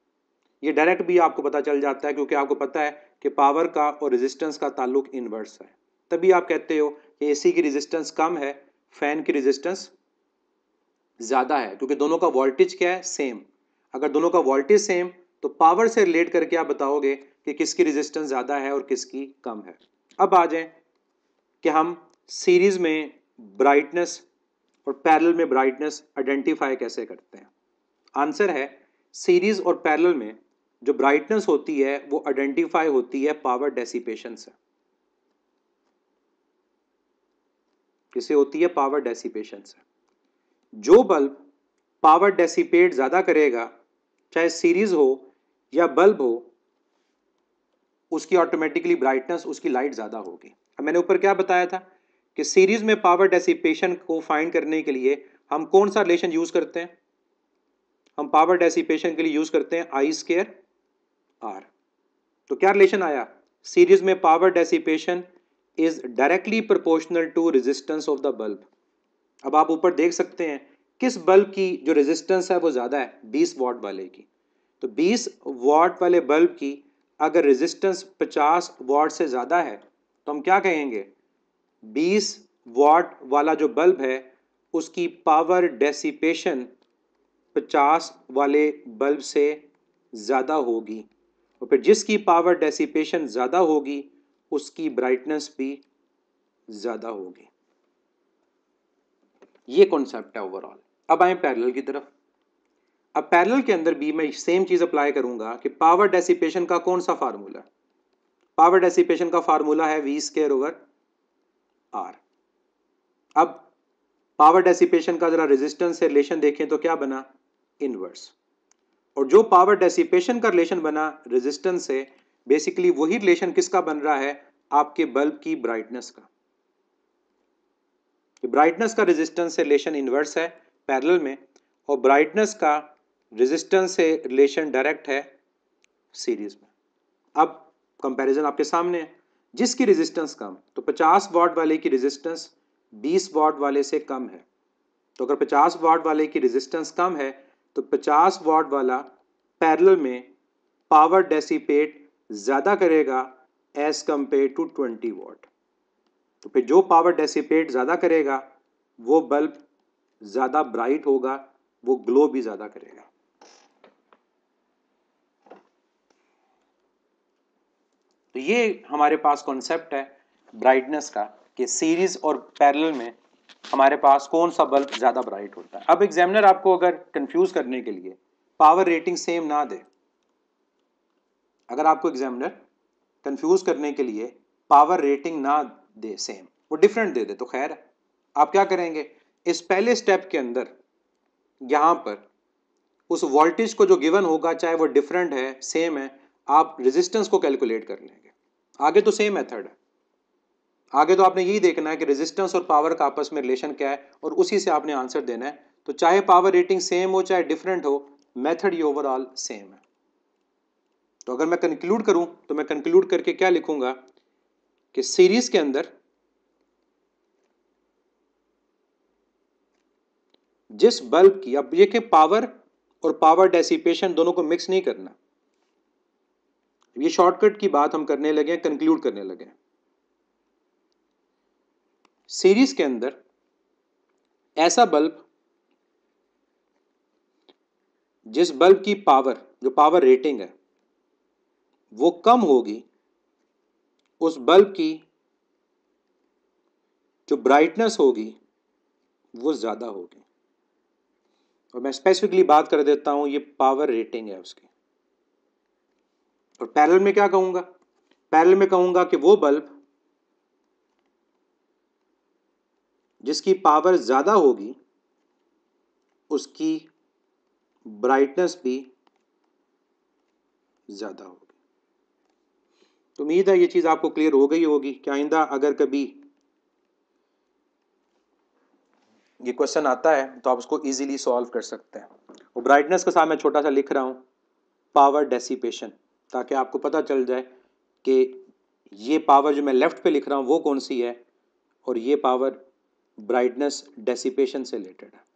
ये डायरेक्ट भी आपको पता चल जाता है क्योंकि आपको पता है कि पावर का और रेजिस्टेंस का ताल्लुक इन्वर्स है तभी आप कहते हो कि एसी की रेजिस्टेंस कम है फैन की रेजिस्टेंस ज़्यादा है क्योंकि दोनों का वोल्टेज क्या है सेम अगर दोनों का वोल्टेज सेम तो पावर से रिलेट करके आप बताओगे कि किसकी रेजिस्टेंस ज़्यादा है और किसकी कम है अब आ जाएं कि हम सीरीज़ में ब्राइटनेस और पैरेलल में ब्राइटनेस आइडेंटिफाई कैसे करते हैं आंसर है सीरीज़ और पैरेलल में जो ब्राइटनेस होती है वो आइडेंटिफाई होती है पावर डेसिपेशन से किसे होती है पावर डेसिपेशन से जो बल्ब पावर डेसिपेट ज़्यादा करेगा चाहे सीरीज़ हो या बल्ब हो उसकी ऑटोमेटिकली ब्राइटनेस उसकी लाइट ज़्यादा होगी मैंने ऊपर क्या बताया था कि सीरीज में पावर डेसिपेशन को फाइंड करने के लिए हम कौन सा रिलेशन यूज करते हैं हम पावर डेसिपेशन के लिए यूज करते हैं आई स्केयर आर तो क्या रिलेशन आया सीरीज में power dissipation is directly proportional to resistance of the bulb अब आप ऊपर देख सकते हैं किस बल्ब की जो रेजिस्टेंस है वो ज़्यादा है 20 वाट वाले की तो 20 वाट वाले बल्ब की अगर रेजिस्टेंस 50 वाट से ज़्यादा है तो हम क्या कहेंगे 20 वाट वाला जो बल्ब है उसकी पावर डेसिपेशन 50 वाले बल्ब से ज़्यादा होगी और फिर जिसकी पावर डेसिपेशन ज़्यादा होगी उसकी ब्राइटनेस भी ज़्यादा होगी ये कॉन्सेप्ट है ओवरऑल अब आए पैरेलल की तरफ अब पैरेलल के अंदर भी मैं सेम चीज़ अप्लाई करूंगा कि पावर डेसिपेशन का कौन सा फार्मूला है पावर डेसिपेशन का फार्मूला है वी स्केयर ओवर आर अब पावर डेसिपेशन का जरा रेजिस्टेंस से रिलेशन देखें तो क्या बना इनवर्स और जो पावर डेसिपेशन का रिलेशन बना रेजिस्टेंस से बेसिकली वही रिलेशन किसका बन रहा है आपके बल्ब की ब्राइटनेस का ब्राइटनेस का रेजिस्टेंस से रिलेशन इनवर्स है पैरेलल में और ब्राइटनेस का रेजिस्टेंस से रिलेशन डायरेक्ट है सीरीज में अब कंपैरिजन आपके सामने है जिसकी रेजिस्टेंस कम तो 50 वाट वाले की रेजिस्टेंस 20 वाट वाले से कम है तो अगर 50 वाट वाले की रेजिस्टेंस कम है तो 50 वाट वाला पैरेलल में पावर डेसीपेट ज़्यादा करेगा एज कम्पेयर टू 20 वाट तो फिर जो पावर डेसीपेट ज़्यादा करेगा वो बल्ब ज़्यादा ब्राइट होगा वो ग्लो भी ज़्यादा करेगा तो ये हमारे पास कॉन्सेप्ट है ब्राइटनेस का कि सीरीज और पैरेलल में हमारे पास कौन सा बल्ब ज़्यादा ब्राइट होता है अब एग्जामिनर आपको अगर कंफ्यूज करने के लिए पावर रेटिंग सेम ना दे अगर आपको एग्जामिनर कंफ्यूज करने के लिए पावर रेटिंग ना दे सेम वो डिफरेंट दे दे तो खैर आप क्या करेंगे इस पहले स्टेप के अंदर यहाँ पर उस वोल्टेज को जो गिवन होगा चाहे वो डिफरेंट है सेम है आप रेजिस्टेंस को कैलकुलेट कर लेंगे आगे तो सेम मेथड है आगे तो आपने यही देखना है कि रेजिस्टेंस और पावर का आपस में रिलेशन क्या है और उसी से आपने आंसर देना है तो चाहे पावर रेटिंग सेम हो चाहे डिफरेंट हो मेथड ये ओवरऑल सेम है तो अगर मैं कंक्लूड करूं तो मैं कंक्लूड करके क्या लिखूंगा कि सीरीज के अंदर जिस बल्ब की अब ये पावर और पावर डेसिपेशन दोनों को मिक्स नहीं करना ये शॉर्टकट की बात हम करने लगे हैं कंक्लूड करने लगे हैं सीरीज के अंदर ऐसा बल्ब जिस बल्ब की पावर जो पावर रेटिंग है वो कम होगी उस बल्ब की जो ब्राइटनेस होगी वो ज़्यादा होगी और मैं स्पेसिफिकली बात कर देता हूं ये पावर रेटिंग है उसकी और तो पैरल में क्या कहूंगा पैरल में कहूंगा कि वो बल्ब जिसकी पावर ज़्यादा होगी उसकी ब्राइटनेस भी ज़्यादा होगी तो उम्मीद है ये चीज़ आपको क्लियर हो गई होगी क्या आइंदा अगर कभी ये क्वेश्चन आता है तो आप उसको इजीली सॉल्व कर सकते हैं और ब्राइटनेस के साथ मैं छोटा सा लिख रहा हूं पावर डेसिपेशन ताकि आपको पता चल जाए कि ये पावर जो मैं लेफ़्ट पे लिख रहा हूँ वो कौन सी है और ये पावर ब्राइटनेस डेसिपेशन से रिलेटेड है